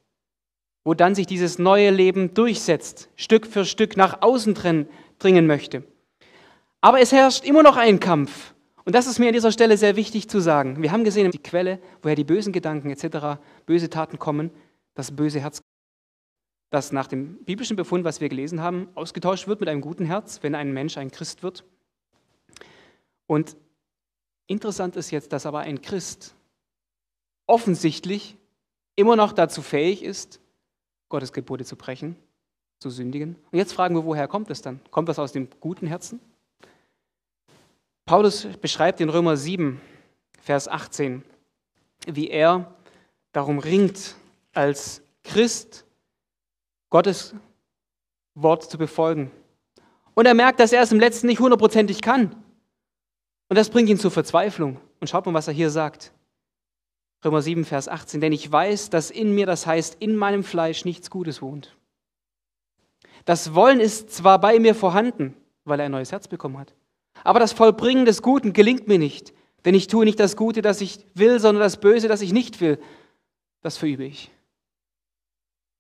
Wo dann sich dieses neue Leben durchsetzt, Stück für Stück nach außen dringen möchte. Aber es herrscht immer noch ein Kampf. Und das ist mir an dieser Stelle sehr wichtig zu sagen. Wir haben gesehen, die Quelle, woher die bösen Gedanken etc., böse Taten kommen, das böse Herz, das nach dem biblischen Befund, was wir gelesen haben, ausgetauscht wird mit einem guten Herz, wenn ein Mensch ein Christ wird. Und interessant ist jetzt, dass aber ein Christ offensichtlich immer noch dazu fähig ist, Gottes Gebote zu brechen, zu sündigen. Und jetzt fragen wir, woher kommt es dann? Kommt das aus dem guten Herzen? Paulus beschreibt in Römer 7, Vers 18, wie er darum ringt, als Christ Gottes Wort zu befolgen. Und er merkt, dass er es im letzten nicht hundertprozentig kann. Und das bringt ihn zur Verzweiflung. Und schaut mal, was er hier sagt. Römer 7, Vers 18. Denn ich weiß, dass in mir, das heißt in meinem Fleisch, nichts Gutes wohnt. Das Wollen ist zwar bei mir vorhanden, weil er ein neues Herz bekommen hat, aber das Vollbringen des Guten gelingt mir nicht. Denn ich tue nicht das Gute, das ich will, sondern das Böse, das ich nicht will. Das verübe ich.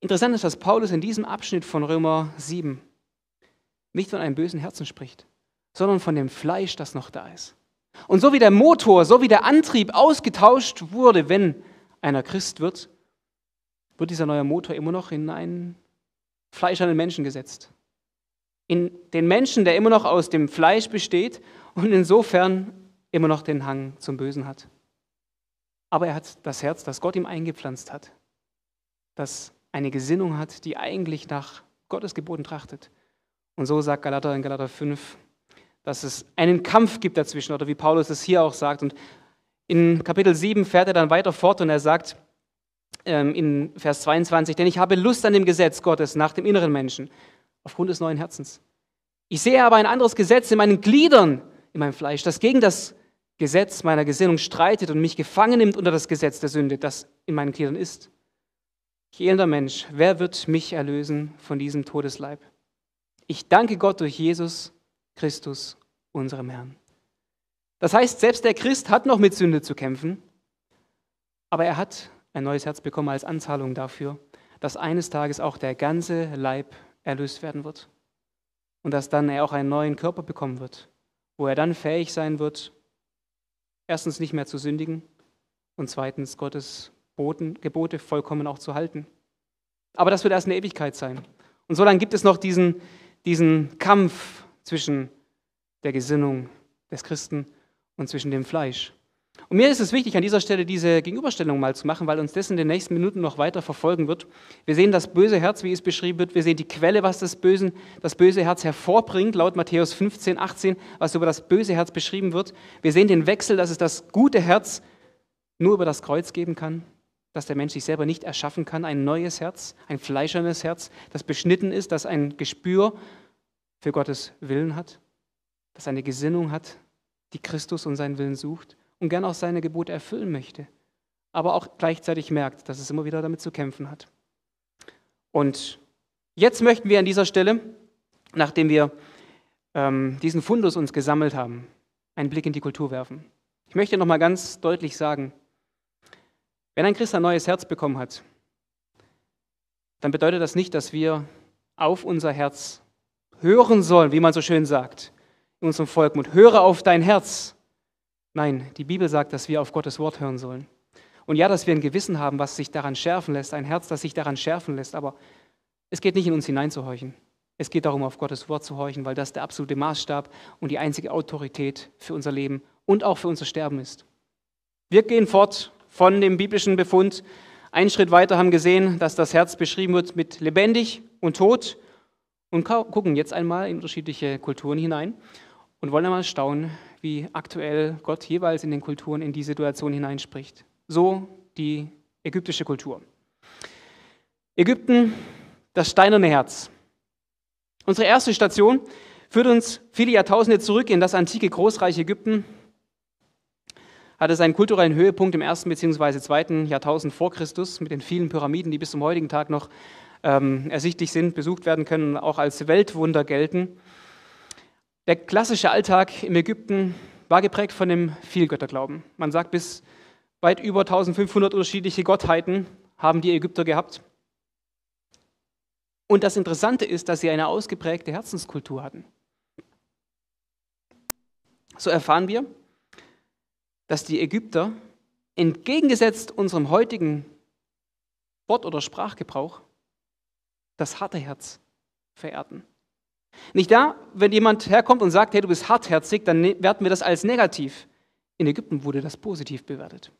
Interessant ist, dass Paulus in diesem Abschnitt von Römer 7 nicht von einem bösen Herzen spricht, sondern von dem Fleisch, das noch da ist. Und so wie der Motor, so wie der Antrieb ausgetauscht wurde, wenn einer Christ wird, wird dieser neue Motor immer noch in einen fleischernen Menschen gesetzt. In den Menschen, der immer noch aus dem Fleisch besteht und insofern immer noch den Hang zum Bösen hat. Aber er hat das Herz, das Gott ihm eingepflanzt hat, das eine Gesinnung hat, die eigentlich nach Gottes Geboten trachtet. Und so sagt Galater in Galater 5, dass es einen Kampf gibt dazwischen, oder wie Paulus es hier auch sagt. Und in Kapitel 7 fährt er dann weiter fort und er sagt ähm, in Vers 22, denn ich habe Lust an dem Gesetz Gottes nach dem inneren Menschen, aufgrund des neuen Herzens. Ich sehe aber ein anderes Gesetz in meinen Gliedern, in meinem Fleisch, das gegen das Gesetz meiner Gesinnung streitet und mich gefangen nimmt unter das Gesetz der Sünde, das in meinen Gliedern ist. Ich Mensch, wer wird mich erlösen von diesem Todesleib? Ich danke Gott durch Jesus, Christus, unserem Herrn. Das heißt, selbst der Christ hat noch mit Sünde zu kämpfen, aber er hat ein neues Herz bekommen als Anzahlung dafür, dass eines Tages auch der ganze Leib erlöst werden wird und dass dann er auch einen neuen Körper bekommen wird, wo er dann fähig sein wird, erstens nicht mehr zu sündigen und zweitens Gottes Boten, Gebote vollkommen auch zu halten. Aber das wird erst eine Ewigkeit sein. Und so solange gibt es noch diesen, diesen Kampf zwischen der Gesinnung des Christen und zwischen dem Fleisch. Und mir ist es wichtig, an dieser Stelle diese Gegenüberstellung mal zu machen, weil uns das in den nächsten Minuten noch weiter verfolgen wird. Wir sehen das böse Herz, wie es beschrieben wird. Wir sehen die Quelle, was das, Bösen, das böse Herz hervorbringt, laut Matthäus 15, 18, was über das böse Herz beschrieben wird. Wir sehen den Wechsel, dass es das gute Herz nur über das Kreuz geben kann, dass der Mensch sich selber nicht erschaffen kann. Ein neues Herz, ein fleischernes Herz, das beschnitten ist, das ein Gespür für Gottes Willen hat, das eine Gesinnung hat, die Christus und seinen Willen sucht und gern auch seine Gebote erfüllen möchte, aber auch gleichzeitig merkt, dass es immer wieder damit zu kämpfen hat. Und jetzt möchten wir an dieser Stelle, nachdem wir ähm, diesen Fundus uns gesammelt haben, einen Blick in die Kultur werfen. Ich möchte nochmal ganz deutlich sagen, wenn ein Christ ein neues Herz bekommen hat, dann bedeutet das nicht, dass wir auf unser Herz hören sollen, wie man so schön sagt in unserem Volkmund. Höre auf dein Herz. Nein, die Bibel sagt, dass wir auf Gottes Wort hören sollen. Und ja, dass wir ein Gewissen haben, was sich daran schärfen lässt, ein Herz, das sich daran schärfen lässt, aber es geht nicht in uns hineinzuhorchen. Es geht darum, auf Gottes Wort zu horchen, weil das der absolute Maßstab und die einzige Autorität für unser Leben und auch für unser Sterben ist. Wir gehen fort von dem biblischen Befund. Einen Schritt weiter haben gesehen, dass das Herz beschrieben wird mit lebendig und tot und gucken jetzt einmal in unterschiedliche Kulturen hinein und wollen einmal staunen, wie aktuell Gott jeweils in den Kulturen in die Situation hineinspricht. So die ägyptische Kultur. Ägypten, das steinerne Herz. Unsere erste Station führt uns viele Jahrtausende zurück in das antike Großreich Ägypten, hatte seinen kulturellen Höhepunkt im ersten bzw. zweiten Jahrtausend vor Christus mit den vielen Pyramiden, die bis zum heutigen Tag noch ähm, ersichtlich sind, besucht werden können, auch als Weltwunder gelten. Der klassische Alltag im Ägypten war geprägt von dem Vielgötterglauben. Man sagt, bis weit über 1500 unterschiedliche Gottheiten haben die Ägypter gehabt. Und das Interessante ist, dass sie eine ausgeprägte Herzenskultur hatten. So erfahren wir, dass die Ägypter entgegengesetzt unserem heutigen Wort- oder Sprachgebrauch das harte Herz verehrten. Nicht da, wenn jemand herkommt und sagt, hey, du bist hartherzig, dann ne-, werten wir das als negativ. In Ägypten wurde das positiv bewertet.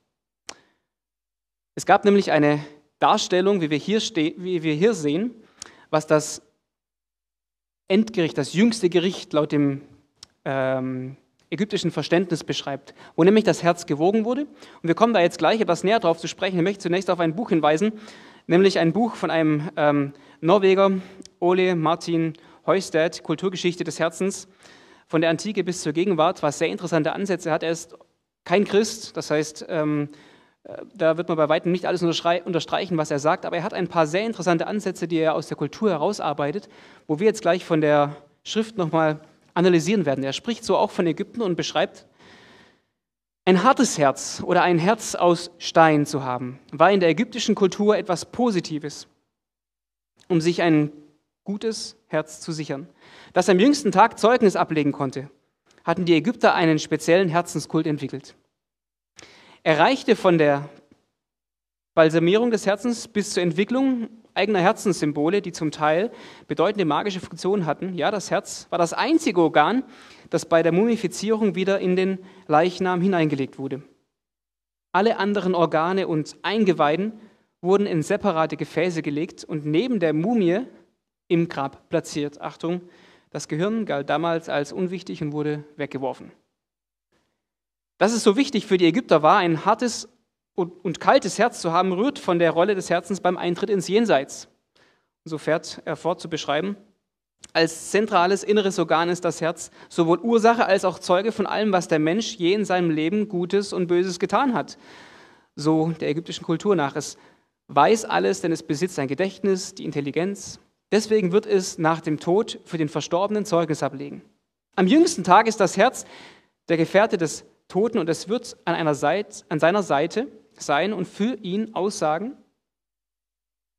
Es gab nämlich eine Darstellung, wie wir hier, wie wir hier sehen, was das Endgericht, das jüngste Gericht laut dem ähm, ägyptischen Verständnis beschreibt, wo nämlich das Herz gewogen wurde. Und wir kommen da jetzt gleich etwas näher drauf zu sprechen. Ich möchte zunächst auf ein Buch hinweisen, nämlich ein Buch von einem ähm, Norweger, Ole Martin Heustedt, Kulturgeschichte des Herzens, von der Antike bis zur Gegenwart, was sehr interessante Ansätze hat. Er ist kein Christ, das heißt, ähm, äh, da wird man bei weitem nicht alles unterstreichen, was er sagt, aber er hat ein paar sehr interessante Ansätze, die er aus der Kultur herausarbeitet, wo wir jetzt gleich von der Schrift nochmal analysieren werden. Er spricht so auch von Ägypten und beschreibt ein hartes Herz oder ein Herz aus Stein zu haben, war in der ägyptischen Kultur etwas Positives, um sich ein gutes Herz zu sichern. Das am jüngsten Tag Zeugnis ablegen konnte, hatten die Ägypter einen speziellen Herzenskult entwickelt. Er reichte von der Balsamierung des Herzens bis zur Entwicklung eigener Herzenssymbole, die zum Teil bedeutende magische Funktionen hatten. Ja, das Herz war das einzige Organ, das bei der Mumifizierung wieder in den Leichnam hineingelegt wurde. Alle anderen Organe und Eingeweiden wurden in separate Gefäße gelegt und neben der Mumie im Grab platziert. Achtung, das Gehirn galt damals als unwichtig und wurde weggeworfen. Dass es so wichtig für die Ägypter war, ein hartes und kaltes Herz zu haben, rührt von der Rolle des Herzens beim Eintritt ins Jenseits. So fährt er fort zu beschreiben, als zentrales inneres Organ ist das Herz sowohl Ursache als auch Zeuge von allem, was der Mensch je in seinem Leben Gutes und Böses getan hat. So der ägyptischen Kultur nach. Es weiß alles, denn es besitzt sein Gedächtnis, die Intelligenz. Deswegen wird es nach dem Tod für den Verstorbenen Zeugnis ablegen. Am jüngsten Tag ist das Herz der Gefährte des Toten und es wird an, einer Seite, an seiner Seite sein und für ihn aussagen,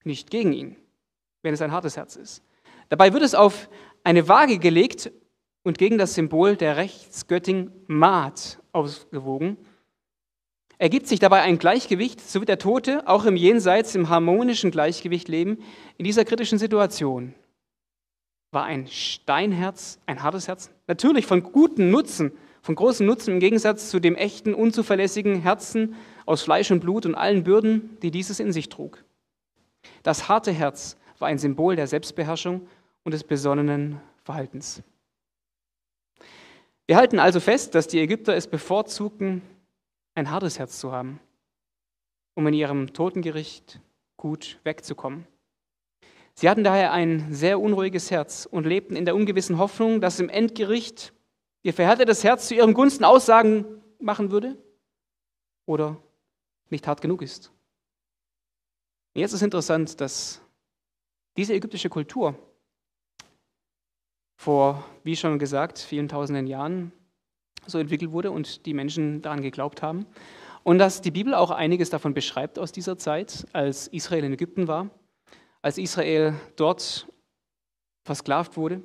nicht gegen ihn, wenn es ein hartes Herz ist. Dabei wird es auf eine Waage gelegt und gegen das Symbol der Rechtsgöttin Maat ausgewogen. Ergibt sich dabei ein Gleichgewicht, so wird der Tote auch im Jenseits im harmonischen Gleichgewicht leben. In dieser kritischen Situation war ein Steinherz, ein hartes Herz, natürlich von gutem Nutzen, von großem Nutzen im Gegensatz zu dem echten, unzuverlässigen Herzen aus Fleisch und Blut und allen Bürden, die dieses in sich trug. Das harte Herz war ein Symbol der Selbstbeherrschung und des besonnenen Verhaltens. Wir halten also fest, dass die Ägypter es bevorzugten, ein hartes Herz zu haben, um in ihrem Totengericht gut wegzukommen. Sie hatten daher ein sehr unruhiges Herz und lebten in der ungewissen Hoffnung, dass im Endgericht ihr verhärtetes Herz zu ihrem Gunsten Aussagen machen würde oder nicht hart genug ist. Und jetzt ist interessant, dass diese ägyptische Kultur vor, wie schon gesagt, vielen tausenden Jahren so entwickelt wurde und die Menschen daran geglaubt haben. Und dass die Bibel auch einiges davon beschreibt aus dieser Zeit, als Israel in Ägypten war, als Israel dort versklavt wurde.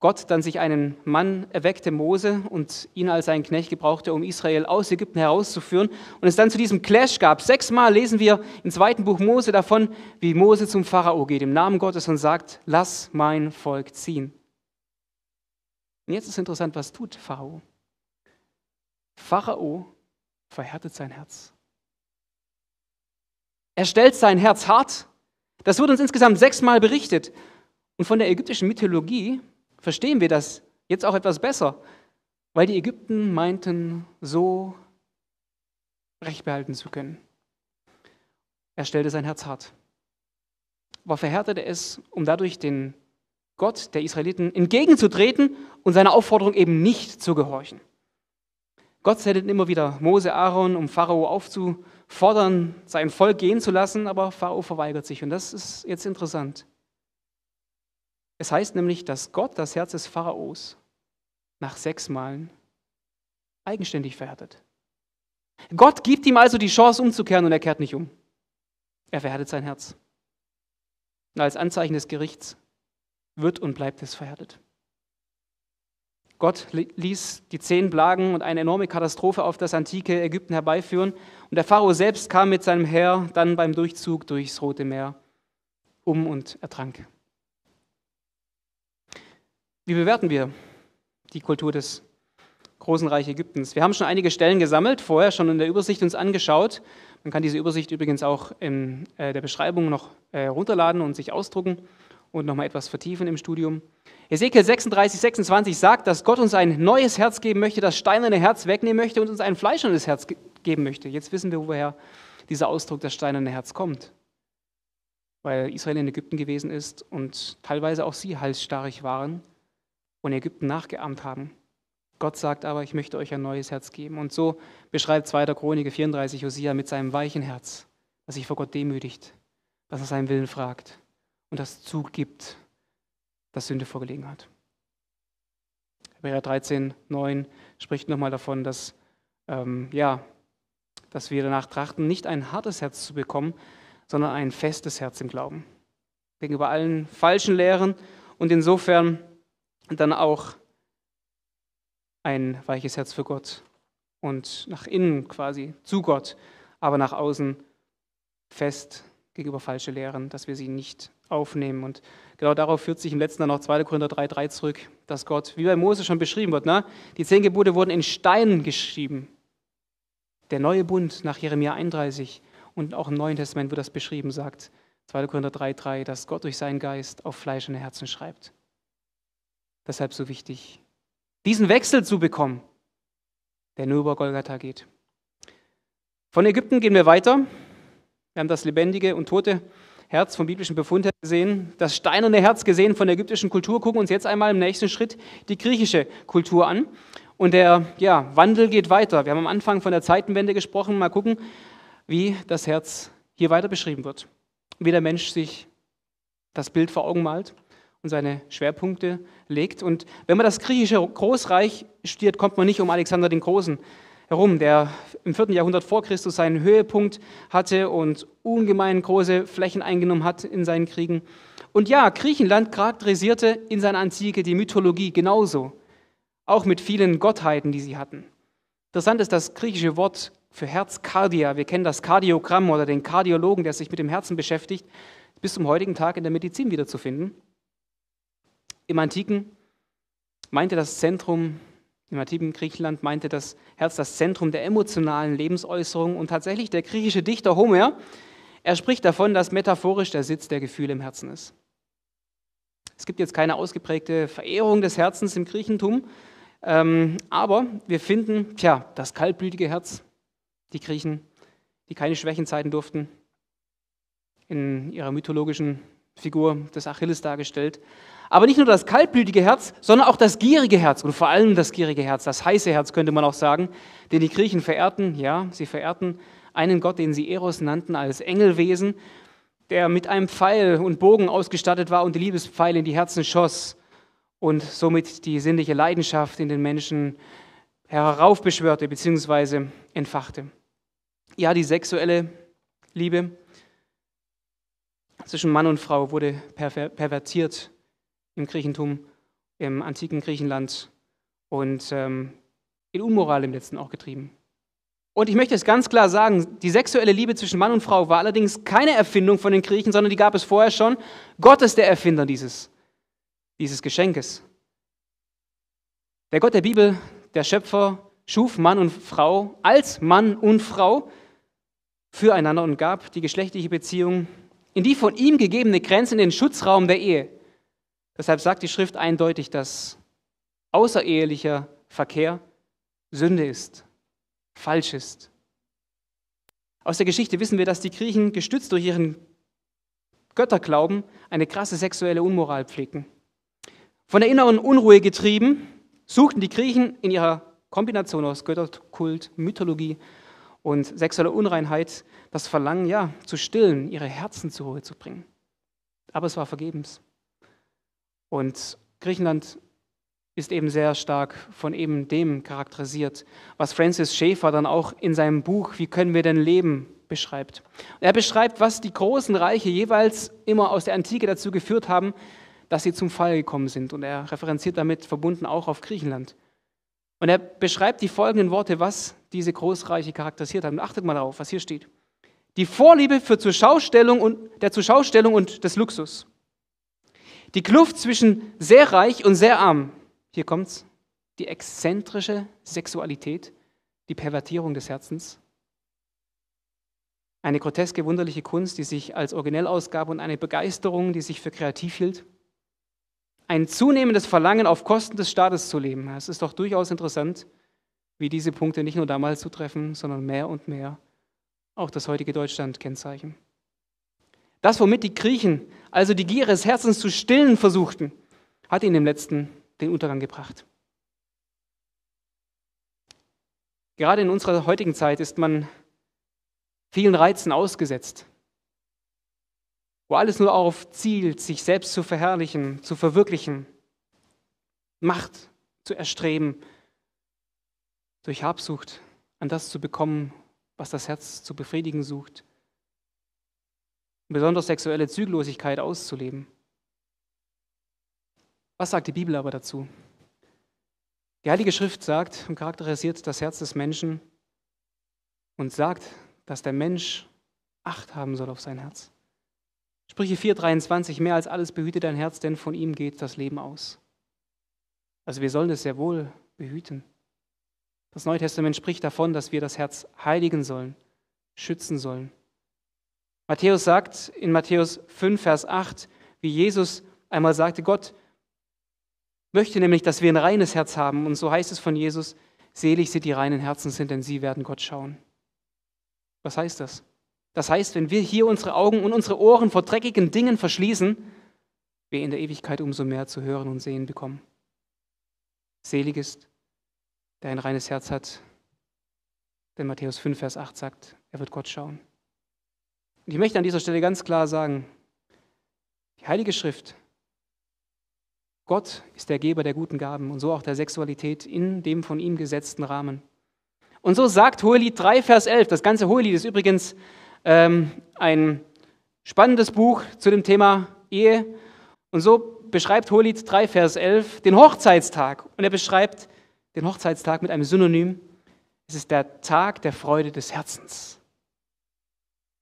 Gott dann sich einen Mann erweckte, Mose, und ihn als seinen Knecht gebrauchte, um Israel aus Ägypten herauszuführen. Und es dann zu diesem Clash gab. Sechsmal lesen wir im zweiten Buch Mose davon, wie Mose zum Pharao geht, im Namen Gottes, und sagt, lass mein Volk ziehen. Und jetzt ist interessant, was tut Pharao? Pharao verhärtet sein Herz. Er stellt sein Herz hart. Das wird uns insgesamt sechsmal berichtet. Und von der ägyptischen Mythologie verstehen wir das jetzt auch etwas besser, weil die Ägypten meinten, so recht behalten zu können. Er stellte sein Herz hart, aber verhärtete es, um dadurch den Gott der Israeliten entgegenzutreten und seiner Aufforderung eben nicht zu gehorchen. Gott sendet immer wieder Mose, Aaron, um Pharao aufzufordern, sein Volk gehen zu lassen, aber Pharao verweigert sich. Und das ist jetzt interessant. Es heißt nämlich, dass Gott das Herz des Pharaos nach sechs Malen eigenständig verhärtet. Gott gibt ihm also die Chance umzukehren und er kehrt nicht um. Er verhärtet sein Herz. Und als Anzeichen des Gerichts wird und bleibt es verhärtet. Gott ließ die zehn Plagen und eine enorme Katastrophe auf das antike Ägypten herbeiführen. Und der Pharao selbst kam mit seinem Heer dann beim Durchzug durchs Rote Meer um und ertrank. Wie bewerten wir die Kultur des großen Reich Ägyptens? Wir haben schon einige Stellen gesammelt, vorher schon in der Übersicht uns angeschaut. Man kann diese Übersicht übrigens auch in äh, der Beschreibung noch äh, runterladen und sich ausdrucken und nochmal etwas vertiefen im Studium. Ezekiel 36, 26 sagt, dass Gott uns ein neues Herz geben möchte, das steinerne Herz wegnehmen möchte und uns ein fleischernes Herz geben möchte. Jetzt wissen wir, woher dieser Ausdruck das steinerne Herz kommt. Weil Israel in Ägypten gewesen ist und teilweise auch sie halsstarrig waren und Ägypten nachgeahmt haben. Gott sagt aber, ich möchte euch ein neues Herz geben. Und so beschreibt 2. Chronik 34 Hosea mit seinem weichen Herz, das sich vor Gott demütigt, dass er seinen Willen fragt und das zugibt, dass Sünde vorgelegen hat. Hebräer 13, 9 spricht nochmal davon, dass, ähm, ja, dass wir danach trachten, nicht ein hartes Herz zu bekommen, sondern ein festes Herz im Glauben. Gegenüber allen falschen Lehren und insofern dann auch ein weiches Herz für Gott und nach innen quasi zu Gott, aber nach außen fest gegenüber falschen Lehren, dass wir sie nicht aufnehmen. Und genau darauf führt sich im letzten dann auch 2. Korinther 3,3 zurück, dass Gott, wie bei Mose schon beschrieben wird, ne? die zehn Gebote wurden in Steinen geschrieben. Der neue Bund nach Jeremia 31 und auch im Neuen Testament wird das beschrieben, sagt 2. Korinther 3,3, dass Gott durch seinen Geist auf Fleisch und Herzen schreibt. Deshalb so wichtig, diesen Wechsel zu bekommen, der nur über Golgatha geht. Von Ägypten gehen wir weiter. Wir haben das Lebendige und Tote Herz vom biblischen Befund her gesehen, das steinerne Herz gesehen von der ägyptischen Kultur, gucken wir uns jetzt einmal im nächsten Schritt die griechische Kultur an. Und der ja, Wandel geht weiter. Wir haben am Anfang von der Zeitenwende gesprochen. Mal gucken, wie das Herz hier weiter beschrieben wird. Wie der Mensch sich das Bild vor Augen malt und seine Schwerpunkte legt. Und wenn man das griechische Großreich studiert, kommt man nicht um Alexander den Großen herum, der im 4. Jahrhundert vor Christus seinen Höhepunkt hatte und ungemein große Flächen eingenommen hat in seinen Kriegen. Und ja, Griechenland charakterisierte in seiner Antike die Mythologie genauso, auch mit vielen Gottheiten, die sie hatten. Interessant ist das griechische Wort für Herz, Cardia. Wir kennen das Kardiogramm oder den Kardiologen, der sich mit dem Herzen beschäftigt, bis zum heutigen Tag in der Medizin wiederzufinden. Im Antiken meinte das Zentrum im antiken Griechenland meinte das Herz das Zentrum der emotionalen Lebensäußerung und tatsächlich der griechische Dichter Homer, er spricht davon, dass metaphorisch der Sitz der Gefühle im Herzen ist. Es gibt jetzt keine ausgeprägte Verehrung des Herzens im Griechentum, ähm, aber wir finden, tja, das kaltblütige Herz, die Griechen, die keine Schwächen zeigen durften, in ihrer mythologischen Figur des Achilles dargestellt. Aber nicht nur das kaltblütige Herz, sondern auch das gierige Herz und vor allem das gierige Herz, das heiße Herz könnte man auch sagen, den die Griechen verehrten. Ja, sie verehrten einen Gott, den sie Eros nannten, als Engelwesen, der mit einem Pfeil und Bogen ausgestattet war und die Liebespfeile in die Herzen schoss und somit die sinnliche Leidenschaft in den Menschen heraufbeschwörte bzw. entfachte. Ja, die sexuelle Liebe zwischen Mann und Frau wurde pervertiert im Griechentum, im antiken Griechenland und ähm, in Unmoral im letzten auch getrieben. Und ich möchte es ganz klar sagen, die sexuelle Liebe zwischen Mann und Frau war allerdings keine Erfindung von den Griechen, sondern die gab es vorher schon. Gott ist der Erfinder dieses, dieses Geschenkes. Der Gott der Bibel, der Schöpfer, schuf Mann und Frau als Mann und Frau füreinander und gab die geschlechtliche Beziehung in die von ihm gegebene Grenze in den Schutzraum der Ehe. Deshalb sagt die Schrift eindeutig, dass außerehelicher Verkehr Sünde ist, falsch ist. Aus der Geschichte wissen wir, dass die Griechen gestützt durch ihren Götterglauben eine krasse sexuelle Unmoral pflegten. Von der inneren Unruhe getrieben, suchten die Griechen in ihrer Kombination aus Götterkult, Mythologie und sexueller Unreinheit das Verlangen, ja, zu stillen, ihre Herzen zur Ruhe zu bringen. Aber es war vergebens. Und Griechenland ist eben sehr stark von eben dem charakterisiert, was Francis Schäfer dann auch in seinem Buch Wie können wir denn leben beschreibt. er beschreibt, was die großen Reiche jeweils immer aus der Antike dazu geführt haben, dass sie zum Fall gekommen sind. Und er referenziert damit verbunden auch auf Griechenland. Und er beschreibt die folgenden Worte, was diese Großreiche charakterisiert haben. achtet mal darauf, was hier steht. Die Vorliebe für Zuschaustellung und, der Zuschaustellung und des Luxus. Die Kluft zwischen sehr reich und sehr arm, hier kommt's, die exzentrische Sexualität, die Pervertierung des Herzens. Eine groteske, wunderliche Kunst, die sich als originell ausgab und eine Begeisterung, die sich für kreativ hielt. Ein zunehmendes Verlangen, auf Kosten des Staates zu leben. Es ist doch durchaus interessant, wie diese Punkte nicht nur damals zutreffen, sondern mehr und mehr auch das heutige Deutschland kennzeichnen. Das, womit die Griechen also die Gier des Herzens zu stillen versuchten, hat ihnen im letzten den Untergang gebracht. Gerade in unserer heutigen Zeit ist man vielen Reizen ausgesetzt, wo alles nur auf zielt, sich selbst zu verherrlichen, zu verwirklichen, Macht zu erstreben, durch Habsucht an das zu bekommen, was das Herz zu befriedigen sucht besonders sexuelle Zügellosigkeit auszuleben. Was sagt die Bibel aber dazu? Die Heilige Schrift sagt und charakterisiert das Herz des Menschen und sagt, dass der Mensch Acht haben soll auf sein Herz. Sprüche 4,23, mehr als alles behüte dein Herz, denn von ihm geht das Leben aus. Also wir sollen es sehr wohl behüten. Das Neue Testament spricht davon, dass wir das Herz heiligen sollen, schützen sollen. Matthäus sagt in Matthäus 5, Vers 8, wie Jesus einmal sagte, Gott möchte nämlich, dass wir ein reines Herz haben. Und so heißt es von Jesus, selig sind die reinen Herzen sind, denn sie werden Gott schauen. Was heißt das? Das heißt, wenn wir hier unsere Augen und unsere Ohren vor dreckigen Dingen verschließen, wir in der Ewigkeit umso mehr zu hören und sehen bekommen. Selig ist, der ein reines Herz hat, denn Matthäus 5, Vers 8 sagt, er wird Gott schauen. Und ich möchte an dieser Stelle ganz klar sagen, die Heilige Schrift, Gott ist der Geber der guten Gaben und so auch der Sexualität in dem von ihm gesetzten Rahmen. Und so sagt Hohelied 3, Vers 11, das ganze Hohelied ist übrigens ähm, ein spannendes Buch zu dem Thema Ehe. Und so beschreibt Hohelied 3, Vers 11 den Hochzeitstag. Und er beschreibt den Hochzeitstag mit einem Synonym. Es ist der Tag der Freude des Herzens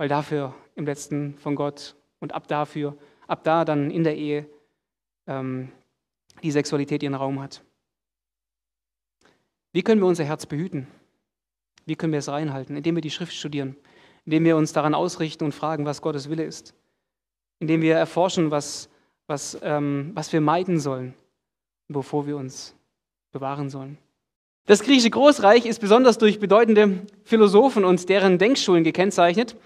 weil dafür im letzten von Gott und ab dafür, ab da dann in der Ehe ähm, die Sexualität ihren Raum hat. Wie können wir unser Herz behüten? Wie können wir es reinhalten? Indem wir die Schrift studieren, indem wir uns daran ausrichten und fragen, was Gottes Wille ist, indem wir erforschen, was, was, ähm, was wir meiden sollen, bevor wir uns bewahren sollen. Das griechische Großreich ist besonders durch bedeutende Philosophen und deren Denkschulen gekennzeichnet.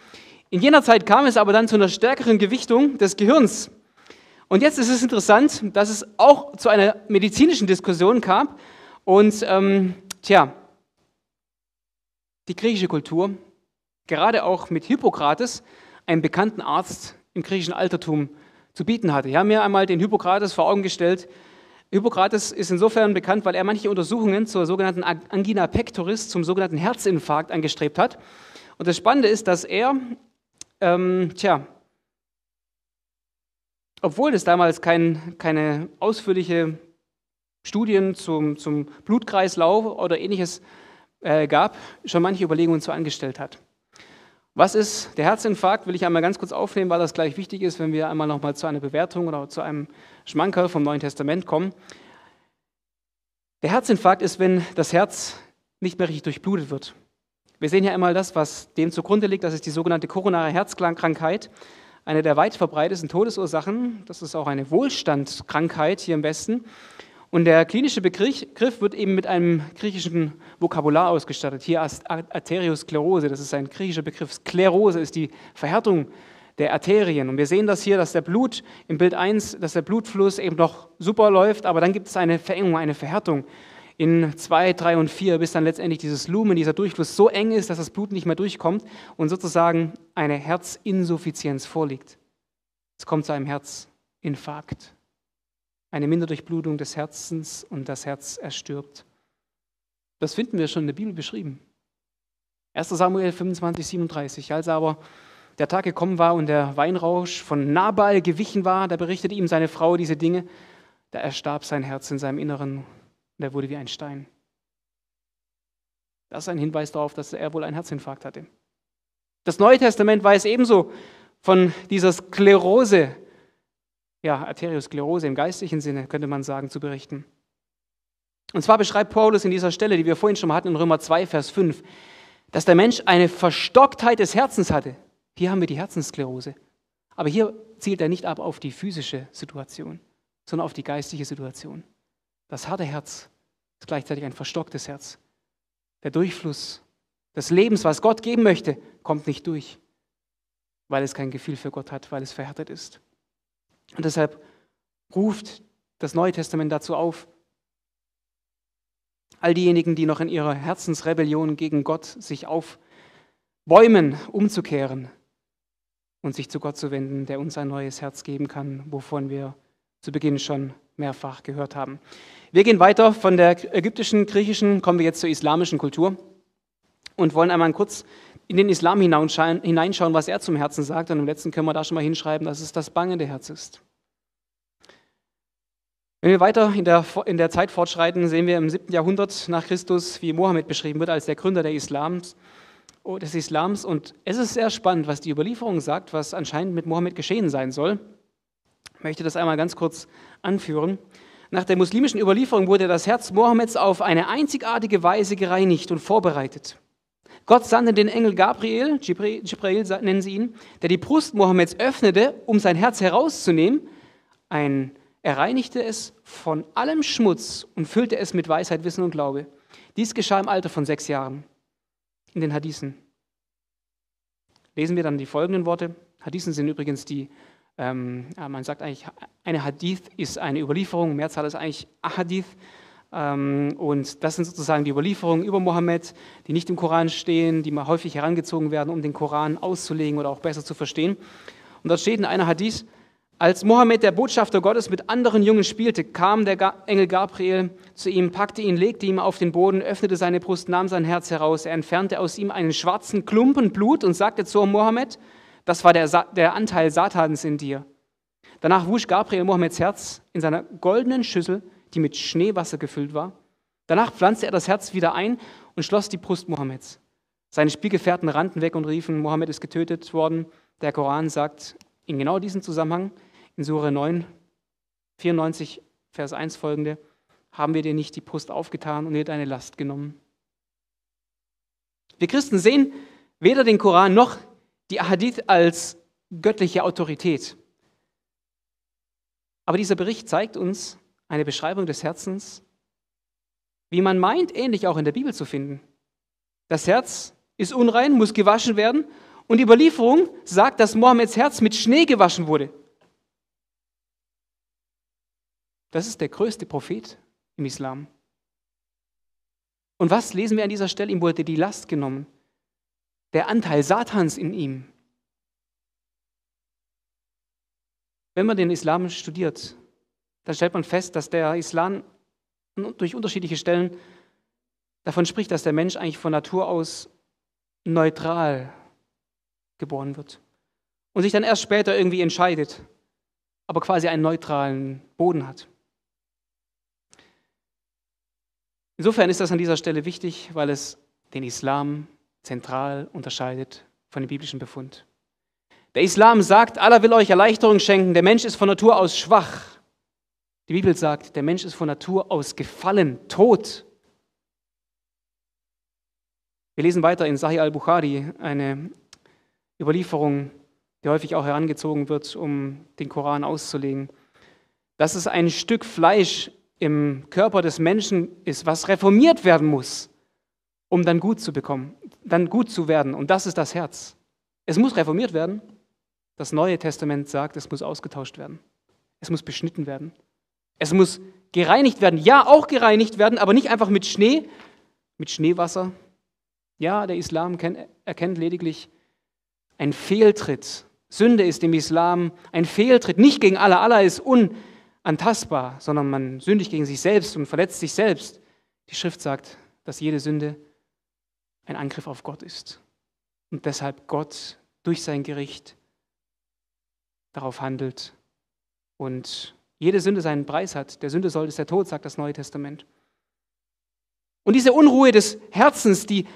In jener Zeit kam es aber dann zu einer stärkeren Gewichtung des Gehirns. Und jetzt ist es interessant, dass es auch zu einer medizinischen Diskussion kam. Und ähm, tja, die griechische Kultur, gerade auch mit Hippokrates, einem bekannten Arzt im griechischen Altertum, zu bieten hatte. Ich habe mir einmal den Hippokrates vor Augen gestellt, Hippokrates ist insofern bekannt, weil er manche Untersuchungen zur sogenannten Angina pectoris, zum sogenannten Herzinfarkt angestrebt hat. Und das Spannende ist, dass er, ähm, tja, obwohl es damals kein, keine ausführliche Studien zum, zum Blutkreislauf oder ähnliches äh, gab, schon manche Überlegungen zu angestellt hat. Was ist der Herzinfarkt? Will ich einmal ganz kurz aufnehmen, weil das gleich wichtig ist, wenn wir einmal nochmal zu einer Bewertung oder zu einem Schmankerl vom Neuen Testament kommen. Der Herzinfarkt ist, wenn das Herz nicht mehr richtig durchblutet wird. Wir sehen hier einmal das, was dem zugrunde liegt. Das ist die sogenannte koronare Herzkrankheit, eine der weit verbreitetsten Todesursachen. Das ist auch eine Wohlstandskrankheit hier im Westen. Und der klinische Begriff wird eben mit einem griechischen Vokabular ausgestattet. Hier Arteriosklerose, das ist ein griechischer Begriff. Sklerose ist die Verhärtung der Arterien. Und wir sehen das hier, dass der Blut im Bild 1, dass der Blutfluss eben noch super läuft, aber dann gibt es eine Verengung, eine Verhärtung in 2, 3 und 4, bis dann letztendlich dieses Lumen, dieser Durchfluss so eng ist, dass das Blut nicht mehr durchkommt und sozusagen eine Herzinsuffizienz vorliegt. Es kommt zu einem Herzinfarkt eine Minderdurchblutung des Herzens und das Herz erstirbt. Das finden wir schon in der Bibel beschrieben. 1 Samuel 25, 37. Als aber der Tag gekommen war und der Weinrausch von Nabal gewichen war, da berichtete ihm seine Frau diese Dinge, da erstarb sein Herz in seinem Inneren und er wurde wie ein Stein. Das ist ein Hinweis darauf, dass er wohl einen Herzinfarkt hatte. Das Neue Testament weiß ebenso von dieser Sklerose, ja, Arteriosklerose im geistlichen Sinne, könnte man sagen, zu berichten. Und zwar beschreibt Paulus in dieser Stelle, die wir vorhin schon mal hatten, in Römer 2, Vers 5, dass der Mensch eine Verstocktheit des Herzens hatte. Hier haben wir die Herzensklerose. Aber hier zielt er nicht ab auf die physische Situation, sondern auf die geistige Situation. Das harte Herz ist gleichzeitig ein verstocktes Herz. Der Durchfluss des Lebens, was Gott geben möchte, kommt nicht durch, weil es kein Gefühl für Gott hat, weil es verhärtet ist. Und deshalb ruft das Neue Testament dazu auf, all diejenigen, die noch in ihrer Herzensrebellion gegen Gott sich aufbäumen, umzukehren und sich zu Gott zu wenden, der uns ein neues Herz geben kann, wovon wir zu Beginn schon mehrfach gehört haben. Wir gehen weiter von der ägyptischen, griechischen, kommen wir jetzt zur islamischen Kultur und wollen einmal kurz in den Islam hineinschauen, was er zum Herzen sagt. Und im letzten können wir da schon mal hinschreiben, dass es das bangende Herz ist. Wenn wir weiter in der, in der Zeit fortschreiten, sehen wir im 7. Jahrhundert nach Christus, wie Mohammed beschrieben wird als der Gründer der Islams, oh, des Islams. Und es ist sehr spannend, was die Überlieferung sagt, was anscheinend mit Mohammed geschehen sein soll. Ich möchte das einmal ganz kurz anführen. Nach der muslimischen Überlieferung wurde das Herz Mohammeds auf eine einzigartige Weise gereinigt und vorbereitet. Gott sandte den Engel Gabriel, Jibrail nennen sie ihn, der die Brust Mohammeds öffnete, um sein Herz herauszunehmen. Ein, er reinigte es von allem Schmutz und füllte es mit Weisheit, Wissen und Glaube. Dies geschah im Alter von sechs Jahren. In den Hadithen lesen wir dann die folgenden Worte. Hadithen sind übrigens die, ähm, ah, man sagt eigentlich, eine Hadith ist eine Überlieferung, Mehrzahl ist eigentlich Ahadith. Ähm, und das sind sozusagen die Überlieferungen über Mohammed, die nicht im Koran stehen, die mal häufig herangezogen werden, um den Koran auszulegen oder auch besser zu verstehen. Und dort steht in einer Hadith, als Mohammed, der Botschafter Gottes, mit anderen Jungen spielte, kam der Engel Gabriel zu ihm, packte ihn, legte ihn auf den Boden, öffnete seine Brust, nahm sein Herz heraus. Er entfernte aus ihm einen schwarzen Klumpen Blut und sagte zu Mohammed, das war der, Sa der Anteil Satans in dir. Danach wusch Gabriel Mohammeds Herz in seiner goldenen Schüssel die mit Schneewasser gefüllt war. Danach pflanzte er das Herz wieder ein und schloss die Brust Mohammeds. Seine Spielgefährten rannten weg und riefen, Mohammed ist getötet worden. Der Koran sagt in genau diesem Zusammenhang, in Sure 9, 94, Vers 1 folgende, haben wir dir nicht die Brust aufgetan und dir deine Last genommen. Wir Christen sehen weder den Koran noch die Ahadith als göttliche Autorität. Aber dieser Bericht zeigt uns, eine Beschreibung des Herzens, wie man meint, ähnlich auch in der Bibel zu finden. Das Herz ist unrein, muss gewaschen werden und die Überlieferung sagt, dass Mohammeds Herz mit Schnee gewaschen wurde. Das ist der größte Prophet im Islam. Und was lesen wir an dieser Stelle? Ihm wurde die Last genommen, der Anteil Satans in ihm. Wenn man den Islam studiert, dann stellt man fest, dass der Islam durch unterschiedliche Stellen davon spricht, dass der Mensch eigentlich von Natur aus neutral geboren wird und sich dann erst später irgendwie entscheidet, aber quasi einen neutralen Boden hat. Insofern ist das an dieser Stelle wichtig, weil es den Islam zentral unterscheidet von dem biblischen Befund. Der Islam sagt, Allah will euch Erleichterung schenken, der Mensch ist von Natur aus schwach. Die Bibel sagt, der Mensch ist von Natur aus gefallen, tot. Wir lesen weiter in Sahih al-Bukhari eine Überlieferung, die häufig auch herangezogen wird, um den Koran auszulegen, dass es ein Stück Fleisch im Körper des Menschen ist, was reformiert werden muss, um dann gut zu bekommen, dann gut zu werden. Und das ist das Herz. Es muss reformiert werden. Das Neue Testament sagt, es muss ausgetauscht werden. Es muss beschnitten werden. Es muss gereinigt werden. Ja, auch gereinigt werden, aber nicht einfach mit Schnee, mit Schneewasser. Ja, der Islam erkennt lediglich ein Fehltritt. Sünde ist im Islam ein Fehltritt. Nicht gegen Allah. Allah ist unantastbar, sondern man sündigt gegen sich selbst und verletzt sich selbst. Die Schrift sagt, dass jede Sünde ein Angriff auf Gott ist. Und deshalb Gott durch sein Gericht darauf handelt und jede Sünde seinen Preis hat. Der Sünde soll ist der Tod, sagt das Neue Testament. Und diese Unruhe des Herzens, die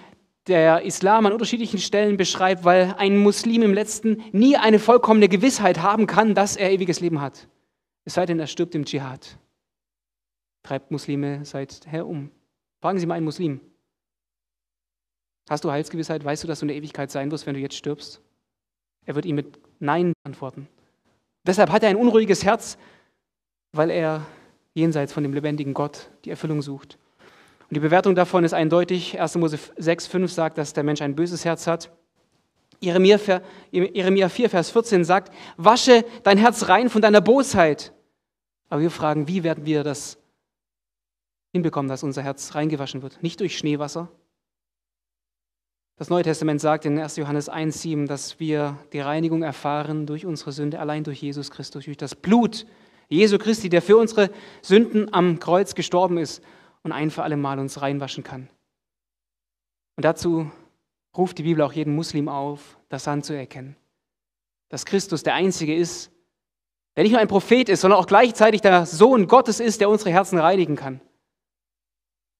der Islam an unterschiedlichen Stellen beschreibt, weil ein Muslim im letzten nie eine vollkommene Gewissheit haben kann, dass er ewiges Leben hat. Es sei denn, er stirbt im Dschihad. Treibt Muslime seither um. Fragen Sie mal einen Muslim. Hast du Heilsgewissheit? Weißt du, dass du in der Ewigkeit sein wirst, wenn du jetzt stirbst? Er wird ihm mit Nein antworten. Deshalb hat er ein unruhiges Herz, weil er jenseits von dem lebendigen Gott die Erfüllung sucht. Und die Bewertung davon ist eindeutig. 1. Mose 6, 5 sagt, dass der Mensch ein böses Herz hat. Jeremia, 4, Vers 14 sagt, wasche dein Herz rein von deiner Bosheit. Aber wir fragen, wie werden wir das hinbekommen, dass unser Herz reingewaschen wird? Nicht durch Schneewasser. Das Neue Testament sagt in 1. Johannes 1, 7, dass wir die Reinigung erfahren durch unsere Sünde, allein durch Jesus Christus, durch das Blut Jesu Christi, der für unsere Sünden am Kreuz gestorben ist und ein für alle Mal uns reinwaschen kann. Und dazu ruft die Bibel auch jeden Muslim auf, das anzuerkennen, dass Christus der Einzige ist, der nicht nur ein Prophet ist, sondern auch gleichzeitig der Sohn Gottes ist, der unsere Herzen reinigen kann.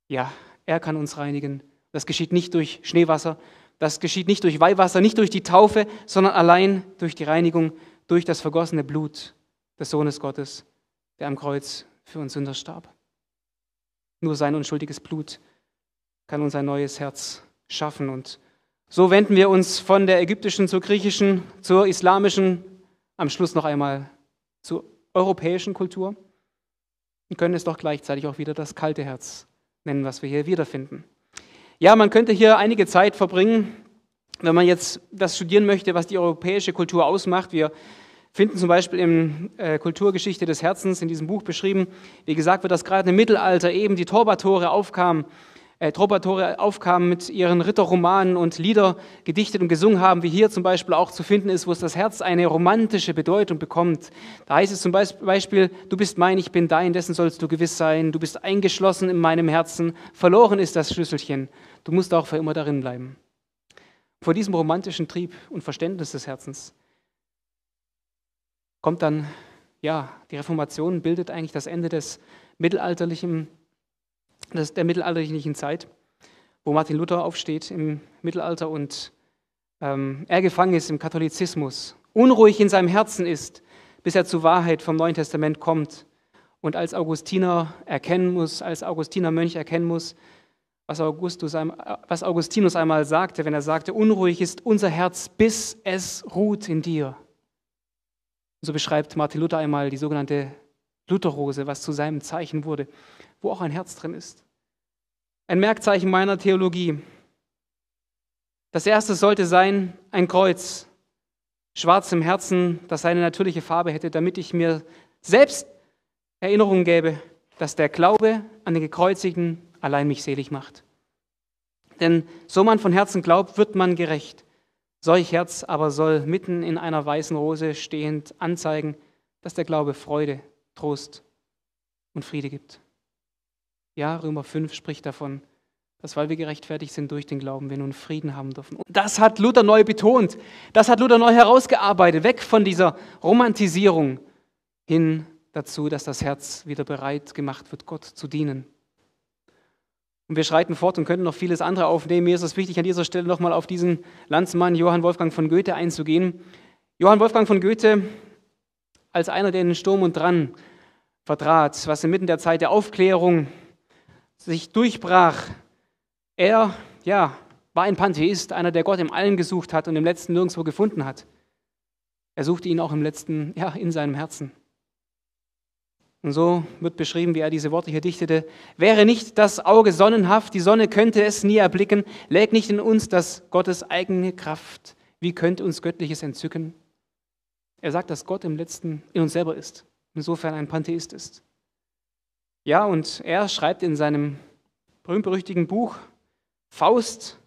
Ja, er kann uns reinigen. Das geschieht nicht durch Schneewasser, das geschieht nicht durch Weihwasser, nicht durch die Taufe, sondern allein durch die Reinigung, durch das vergossene Blut des Sohnes Gottes, der am Kreuz für uns Sünder starb. Nur sein unschuldiges Blut kann uns ein neues Herz schaffen. Und so wenden wir uns von der ägyptischen zur griechischen, zur islamischen, am Schluss noch einmal zur europäischen Kultur und können es doch gleichzeitig auch wieder das kalte Herz nennen, was wir hier wiederfinden. Ja, man könnte hier einige Zeit verbringen, wenn man jetzt das studieren möchte, was die europäische Kultur ausmacht. Wir finden zum Beispiel in äh, Kulturgeschichte des Herzens in diesem Buch beschrieben. Wie gesagt wird, dass gerade im Mittelalter eben die Torbatore aufkamen, äh, Torbatore aufkamen mit ihren Ritterromanen und Lieder gedichtet und gesungen haben, wie hier zum Beispiel auch zu finden ist, wo es das Herz eine romantische Bedeutung bekommt. Da heißt es zum Beispiel, du bist mein, ich bin dein, dessen sollst du gewiss sein, du bist eingeschlossen in meinem Herzen, verloren ist das Schlüsselchen, du musst auch für immer darin bleiben. Vor diesem romantischen Trieb und Verständnis des Herzens kommt dann, ja, die Reformation bildet eigentlich das Ende des mittelalterlichen, des, der mittelalterlichen Zeit, wo Martin Luther aufsteht im Mittelalter und ähm, er gefangen ist im Katholizismus, unruhig in seinem Herzen ist, bis er zur Wahrheit vom Neuen Testament kommt und als Augustiner erkennen muss, als Augustiner Mönch erkennen muss, was, Augustus, was Augustinus einmal sagte, wenn er sagte, unruhig ist unser Herz, bis es ruht in dir. So beschreibt Martin Luther einmal die sogenannte Lutherrose, was zu seinem Zeichen wurde, wo auch ein Herz drin ist. Ein Merkzeichen meiner Theologie. Das erste sollte sein ein Kreuz, schwarz im Herzen, das seine natürliche Farbe hätte, damit ich mir selbst Erinnerungen gäbe, dass der Glaube an den Gekreuzigten allein mich selig macht. Denn so man von Herzen glaubt, wird man gerecht. Solch Herz aber soll mitten in einer weißen Rose stehend anzeigen, dass der Glaube Freude, Trost und Friede gibt. Ja, Römer 5 spricht davon, dass weil wir gerechtfertigt sind durch den Glauben, wir nun Frieden haben dürfen. Und das hat Luther neu betont. Das hat Luther neu herausgearbeitet. Weg von dieser Romantisierung hin dazu, dass das Herz wieder bereit gemacht wird, Gott zu dienen. Und wir schreiten fort und könnten noch vieles andere aufnehmen. Mir ist es wichtig, an dieser Stelle nochmal auf diesen Landsmann Johann Wolfgang von Goethe einzugehen. Johann Wolfgang von Goethe als einer, der den Sturm und Dran vertrat, was inmitten der Zeit der Aufklärung sich durchbrach. Er, ja, war ein Pantheist, einer, der Gott im Allen gesucht hat und im Letzten nirgendwo gefunden hat. Er suchte ihn auch im Letzten, ja, in seinem Herzen. Und so wird beschrieben, wie er diese Worte hier dichtete. Wäre nicht das Auge sonnenhaft, die Sonne könnte es nie erblicken, lägt nicht in uns das Gottes eigene Kraft. Wie könnte uns Göttliches entzücken? Er sagt, dass Gott im letzten in uns selber ist, insofern ein Pantheist ist. Ja, und er schreibt in seinem berühmt berüchtigen Buch Faust,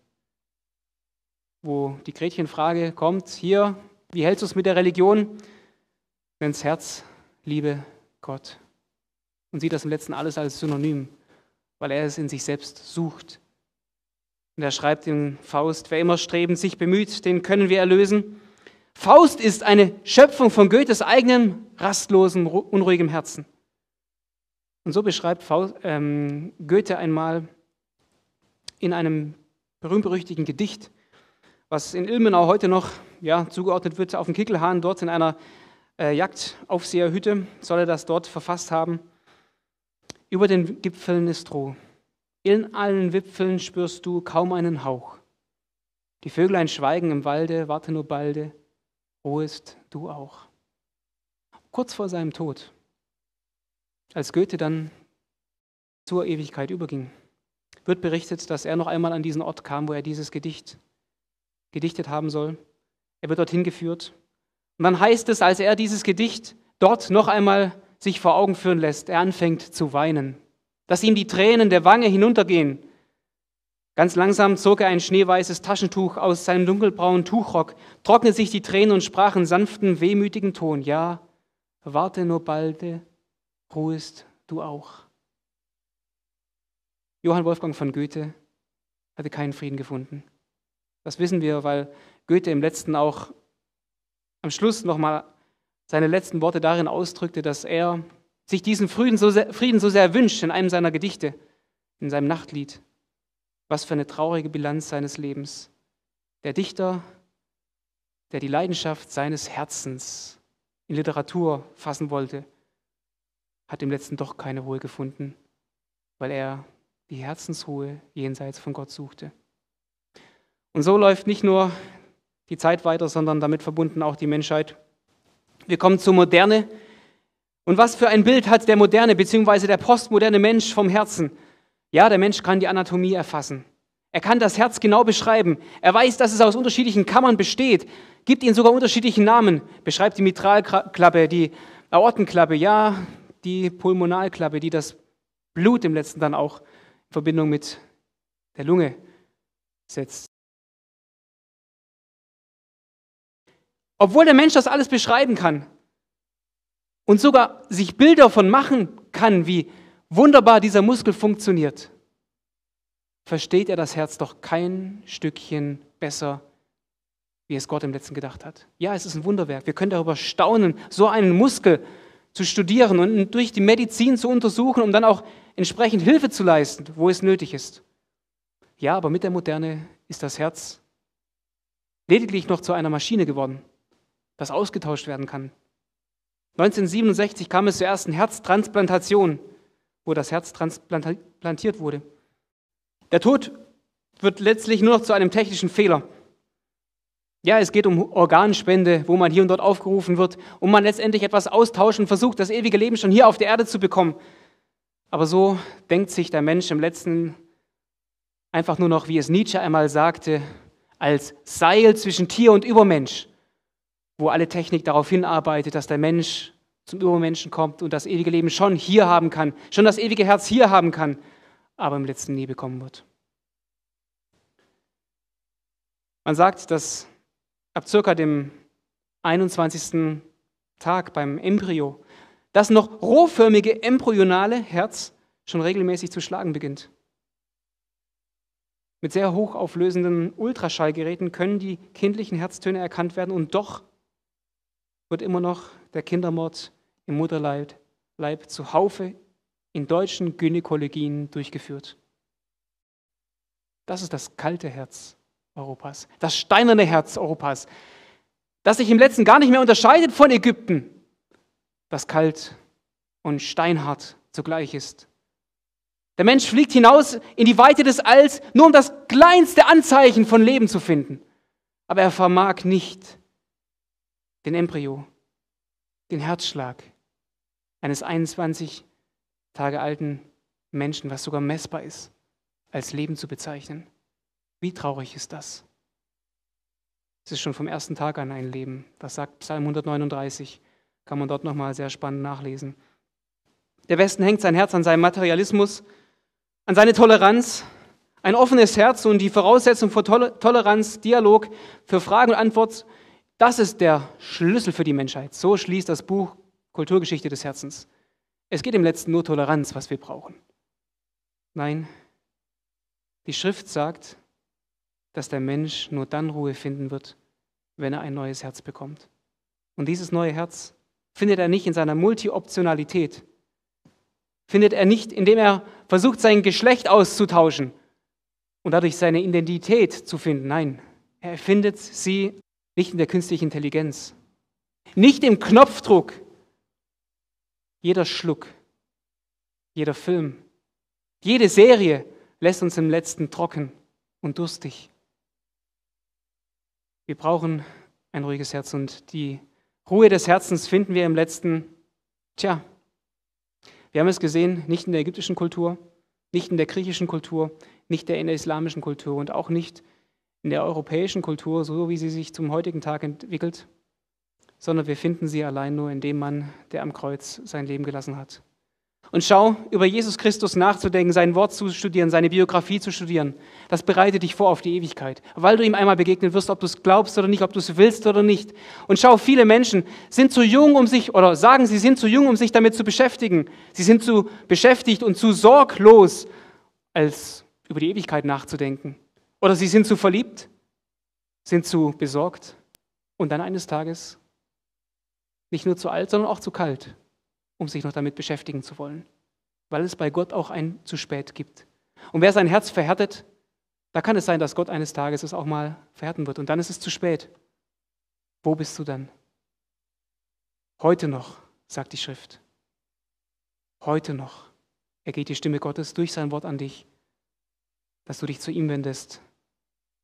wo die Gretchenfrage kommt, hier, wie hältst du es mit der Religion? Nenn's Herz, Liebe, Gott und sieht das im letzten alles als Synonym, weil er es in sich selbst sucht. Und er schreibt in Faust, wer immer strebend sich bemüht, den können wir erlösen. Faust ist eine Schöpfung von Goethes eigenem rastlosen, unruhigem Herzen. Und so beschreibt Faust, ähm, Goethe einmal in einem berühmt-berüchtigten Gedicht, was in Ilmenau heute noch ja, zugeordnet wird, auf dem Kickelhahn, dort in einer äh, Jagdaufseherhütte, soll er das dort verfasst haben über den Gipfeln ist Ruhe. In allen Wipfeln spürst du kaum einen Hauch. Die Vöglein schweigen im Walde, warte nur balde, ruhest du auch. Kurz vor seinem Tod, als Goethe dann zur Ewigkeit überging, wird berichtet, dass er noch einmal an diesen Ort kam, wo er dieses Gedicht gedichtet haben soll. Er wird dorthin geführt. Und dann heißt es, als er dieses Gedicht dort noch einmal sich vor Augen führen lässt. Er anfängt zu weinen, dass ihm die Tränen der Wange hinuntergehen. Ganz langsam zog er ein schneeweißes Taschentuch aus seinem dunkelbraunen Tuchrock, trocknete sich die Tränen und sprach in sanftem, wehmütigem Ton, ja, warte nur balde, ruhest du auch. Johann Wolfgang von Goethe hatte keinen Frieden gefunden. Das wissen wir, weil Goethe im letzten auch am Schluss nochmal seine letzten Worte darin ausdrückte, dass er sich diesen Frieden so, sehr, Frieden so sehr wünscht in einem seiner Gedichte, in seinem Nachtlied. Was für eine traurige Bilanz seines Lebens. Der Dichter, der die Leidenschaft seines Herzens in Literatur fassen wollte, hat im letzten doch keine Ruhe gefunden, weil er die Herzensruhe jenseits von Gott suchte. Und so läuft nicht nur die Zeit weiter, sondern damit verbunden auch die Menschheit wir kommen zur Moderne. Und was für ein Bild hat der moderne bzw. der postmoderne Mensch vom Herzen? Ja, der Mensch kann die Anatomie erfassen. Er kann das Herz genau beschreiben. Er weiß, dass es aus unterschiedlichen Kammern besteht, gibt ihnen sogar unterschiedlichen Namen, beschreibt die Mitralklappe, die Aortenklappe, ja, die Pulmonalklappe, die das Blut im letzten dann auch in Verbindung mit der Lunge setzt. Obwohl der Mensch das alles beschreiben kann und sogar sich Bilder von machen kann, wie wunderbar dieser Muskel funktioniert, versteht er das Herz doch kein Stückchen besser, wie es Gott im letzten gedacht hat. Ja, es ist ein Wunderwerk. Wir können darüber staunen, so einen Muskel zu studieren und durch die Medizin zu untersuchen, um dann auch entsprechend Hilfe zu leisten, wo es nötig ist. Ja, aber mit der Moderne ist das Herz lediglich noch zu einer Maschine geworden das ausgetauscht werden kann. 1967 kam es zur ersten Herztransplantation, wo das Herz transplantiert wurde. Der Tod wird letztlich nur noch zu einem technischen Fehler. Ja, es geht um Organspende, wo man hier und dort aufgerufen wird und man letztendlich etwas austauschen versucht, das ewige Leben schon hier auf der Erde zu bekommen. Aber so denkt sich der Mensch im letzten einfach nur noch, wie es Nietzsche einmal sagte, als Seil zwischen Tier und Übermensch wo alle Technik darauf hinarbeitet, dass der Mensch zum Übermenschen kommt und das ewige Leben schon hier haben kann, schon das ewige Herz hier haben kann, aber im letzten nie bekommen wird. Man sagt, dass ab circa dem 21. Tag beim Embryo das noch rohförmige embryonale Herz schon regelmäßig zu schlagen beginnt. Mit sehr hochauflösenden Ultraschallgeräten können die kindlichen Herztöne erkannt werden und doch wird immer noch der Kindermord im Mutterleib Leib Haufe in deutschen Gynäkologien durchgeführt. Das ist das kalte Herz Europas, das steinerne Herz Europas, das sich im letzten gar nicht mehr unterscheidet von Ägypten, das kalt und steinhart zugleich ist. Der Mensch fliegt hinaus in die Weite des Alls, nur um das kleinste Anzeichen von Leben zu finden. Aber er vermag nicht, den Embryo, den Herzschlag eines 21 Tage alten Menschen, was sogar messbar ist, als Leben zu bezeichnen. Wie traurig ist das? Es ist schon vom ersten Tag an ein Leben. Das sagt Psalm 139. Kann man dort nochmal sehr spannend nachlesen. Der Westen hängt sein Herz an seinem Materialismus, an seine Toleranz, ein offenes Herz und die Voraussetzung für Toleranz, Dialog, für Fragen und Antworten das ist der Schlüssel für die Menschheit. So schließt das Buch Kulturgeschichte des Herzens. Es geht im letzten nur Toleranz, was wir brauchen. Nein, die Schrift sagt, dass der Mensch nur dann Ruhe finden wird, wenn er ein neues Herz bekommt. Und dieses neue Herz findet er nicht in seiner Multi-Optionalität, findet er nicht, indem er versucht, sein Geschlecht auszutauschen und dadurch seine Identität zu finden. Nein, er findet sie nicht in der künstlichen Intelligenz, nicht im Knopfdruck. Jeder Schluck, jeder Film, jede Serie lässt uns im letzten trocken und durstig. Wir brauchen ein ruhiges Herz und die Ruhe des Herzens finden wir im letzten, tja, wir haben es gesehen, nicht in der ägyptischen Kultur, nicht in der griechischen Kultur, nicht in der islamischen Kultur und auch nicht in der europäischen Kultur, so wie sie sich zum heutigen Tag entwickelt, sondern wir finden sie allein nur in dem Mann, der am Kreuz sein Leben gelassen hat. Und schau, über Jesus Christus nachzudenken, sein Wort zu studieren, seine Biografie zu studieren, das bereitet dich vor auf die Ewigkeit, weil du ihm einmal begegnen wirst, ob du es glaubst oder nicht, ob du es willst oder nicht. Und schau, viele Menschen sind zu jung, um sich, oder sagen, sie sind zu jung, um sich damit zu beschäftigen. Sie sind zu beschäftigt und zu sorglos, als über die Ewigkeit nachzudenken. Oder sie sind zu verliebt, sind zu besorgt und dann eines Tages nicht nur zu alt, sondern auch zu kalt, um sich noch damit beschäftigen zu wollen, weil es bei Gott auch ein zu spät gibt. Und wer sein Herz verhärtet, da kann es sein, dass Gott eines Tages es auch mal verhärten wird und dann ist es zu spät. Wo bist du dann? Heute noch, sagt die Schrift. Heute noch ergeht die Stimme Gottes durch sein Wort an dich, dass du dich zu ihm wendest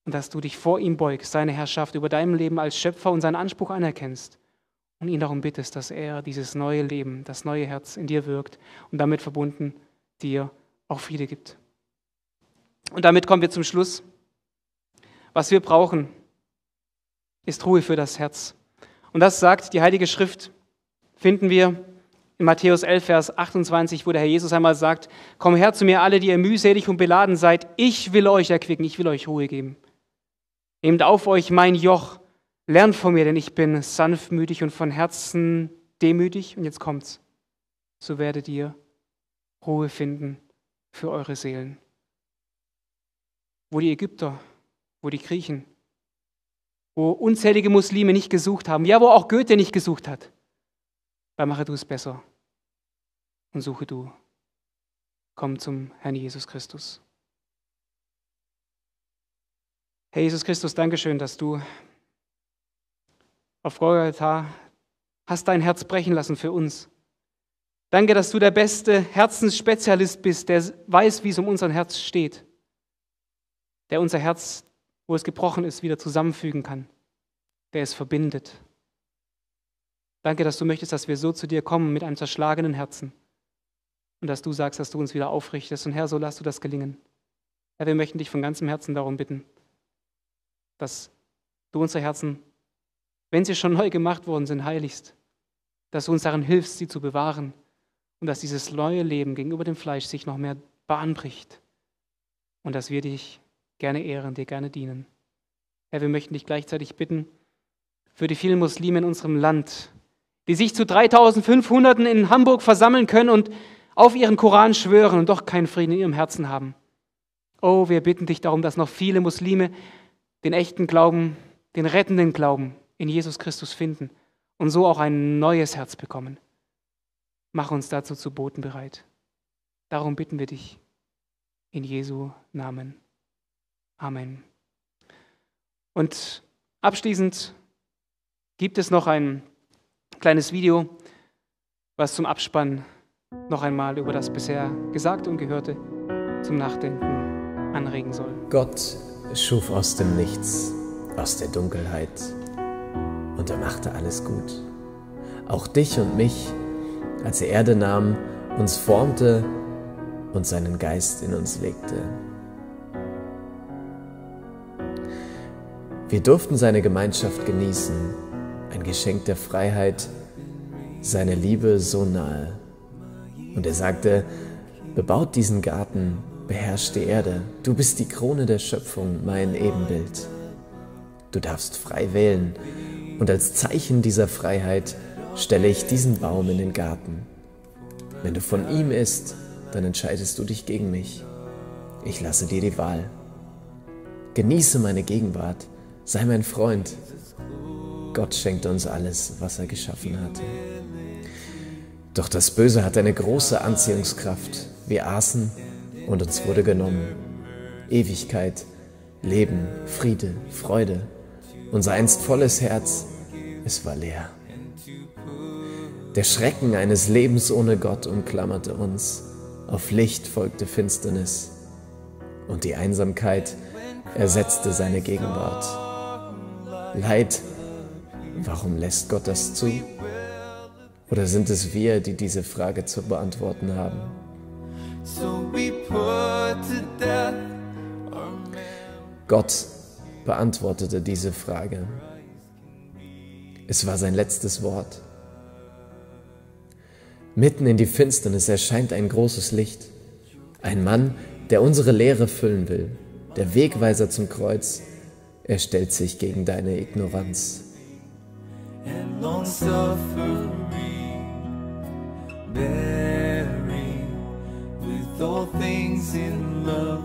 und dass du dich vor ihm beugst, seine Herrschaft über deinem Leben als Schöpfer und seinen Anspruch anerkennst und ihn darum bittest, dass er dieses neue Leben, das neue Herz in dir wirkt und damit verbunden dir auch Friede gibt. Und damit kommen wir zum Schluss. Was wir brauchen, ist Ruhe für das Herz. Und das sagt die Heilige Schrift, finden wir in Matthäus 11, Vers 28, wo der Herr Jesus einmal sagt, komm her zu mir alle, die ihr mühselig und beladen seid, ich will euch erquicken, ich will euch Ruhe geben. Nehmt auf euch mein Joch, lernt von mir, denn ich bin sanftmütig und von Herzen demütig. Und jetzt kommt's. So werdet ihr Ruhe finden für eure Seelen. Wo die Ägypter, wo die Griechen, wo unzählige Muslime nicht gesucht haben, ja, wo auch Goethe nicht gesucht hat, da mache du es besser und suche du. Komm zum Herrn Jesus Christus. Herr Jesus Christus, danke schön, dass du auf Golgatha hast dein Herz brechen lassen für uns. Danke, dass du der beste Herzensspezialist bist, der weiß, wie es um unser Herz steht, der unser Herz, wo es gebrochen ist, wieder zusammenfügen kann, der es verbindet. Danke, dass du möchtest, dass wir so zu dir kommen mit einem zerschlagenen Herzen und dass du sagst, dass du uns wieder aufrichtest. Und Herr, so lass du das gelingen. Herr, wir möchten dich von ganzem Herzen darum bitten dass du unsere Herzen, wenn sie schon neu gemacht worden sind, heiligst, dass du uns darin hilfst, sie zu bewahren und dass dieses neue Leben gegenüber dem Fleisch sich noch mehr bahnbricht und dass wir dich gerne ehren, dir gerne dienen. Herr, wir möchten dich gleichzeitig bitten für die vielen Muslime in unserem Land, die sich zu 3500 in Hamburg versammeln können und auf ihren Koran schwören und doch keinen Frieden in ihrem Herzen haben. Oh, wir bitten dich darum, dass noch viele Muslime den echten Glauben, den rettenden Glauben in Jesus Christus finden und so auch ein neues Herz bekommen. Mach uns dazu zu Boten bereit. Darum bitten wir dich in Jesu Namen. Amen. Und abschließend gibt es noch ein kleines Video, was zum Abspann noch einmal über das bisher Gesagte und Gehörte zum Nachdenken anregen soll. Gott schuf aus dem Nichts, aus der Dunkelheit und er machte alles gut. Auch dich und mich, als er Erde nahm, uns formte und seinen Geist in uns legte. Wir durften seine Gemeinschaft genießen, ein Geschenk der Freiheit, seine Liebe so nahe. Und er sagte, bebaut diesen Garten beherrsch die Erde, du bist die Krone der Schöpfung, mein Ebenbild. Du darfst frei wählen, und als Zeichen dieser Freiheit stelle ich diesen Baum in den Garten. Wenn du von ihm isst, dann entscheidest du dich gegen mich. Ich lasse dir die Wahl. Genieße meine Gegenwart, sei mein Freund. Gott schenkt uns alles, was er geschaffen hat. Doch das Böse hat eine große Anziehungskraft. Wir aßen und uns wurde genommen. Ewigkeit, Leben, Friede, Freude. Unser einst volles Herz, es war leer. Der Schrecken eines Lebens ohne Gott umklammerte uns. Auf Licht folgte Finsternis. Und die Einsamkeit ersetzte seine Gegenwart. Leid, warum lässt Gott das zu? Oder sind es wir, die diese Frage zu beantworten haben? So we Gott beantwortete diese Frage. Es war sein letztes Wort. Mitten in die Finsternis erscheint ein großes Licht. Ein Mann, der unsere Lehre füllen will, der Wegweiser zum Kreuz. Er stellt sich gegen deine Ignoranz. And long suffering, all things in love,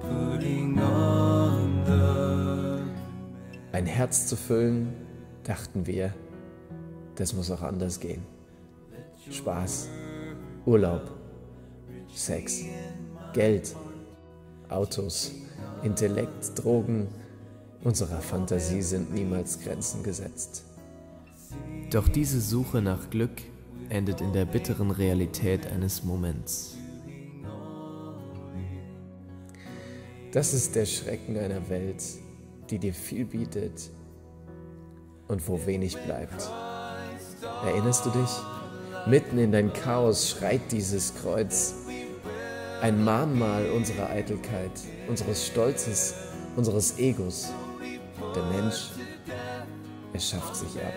putting on the Ein Herz zu füllen, dachten wir, das muss auch anders gehen. Spaß, Urlaub, Sex, Geld, Autos, Intellekt, Drogen, unserer Fantasie sind niemals Grenzen gesetzt. Doch diese Suche nach Glück endet in der bitteren Realität eines Moments. Das ist der Schrecken einer Welt, die dir viel bietet und wo wenig bleibt. Erinnerst du dich? Mitten in dein Chaos schreit dieses Kreuz. Ein Mahnmal unserer Eitelkeit, unseres Stolzes, unseres Egos. Der Mensch, er schafft sich ab.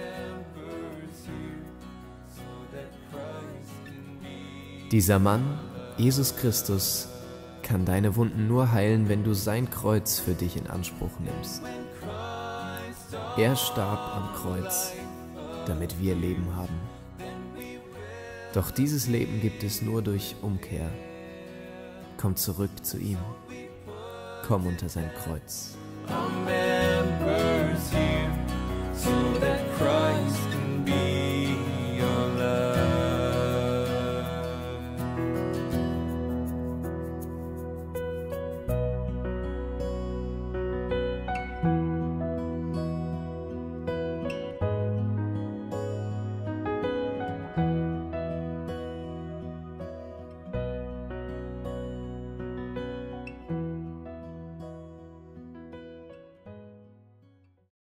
Dieser Mann, Jesus Christus, kann deine Wunden nur heilen, wenn du sein Kreuz für dich in Anspruch nimmst. Er starb am Kreuz, damit wir Leben haben. Doch dieses Leben gibt es nur durch Umkehr. Komm zurück zu ihm. Komm unter sein Kreuz. Amen.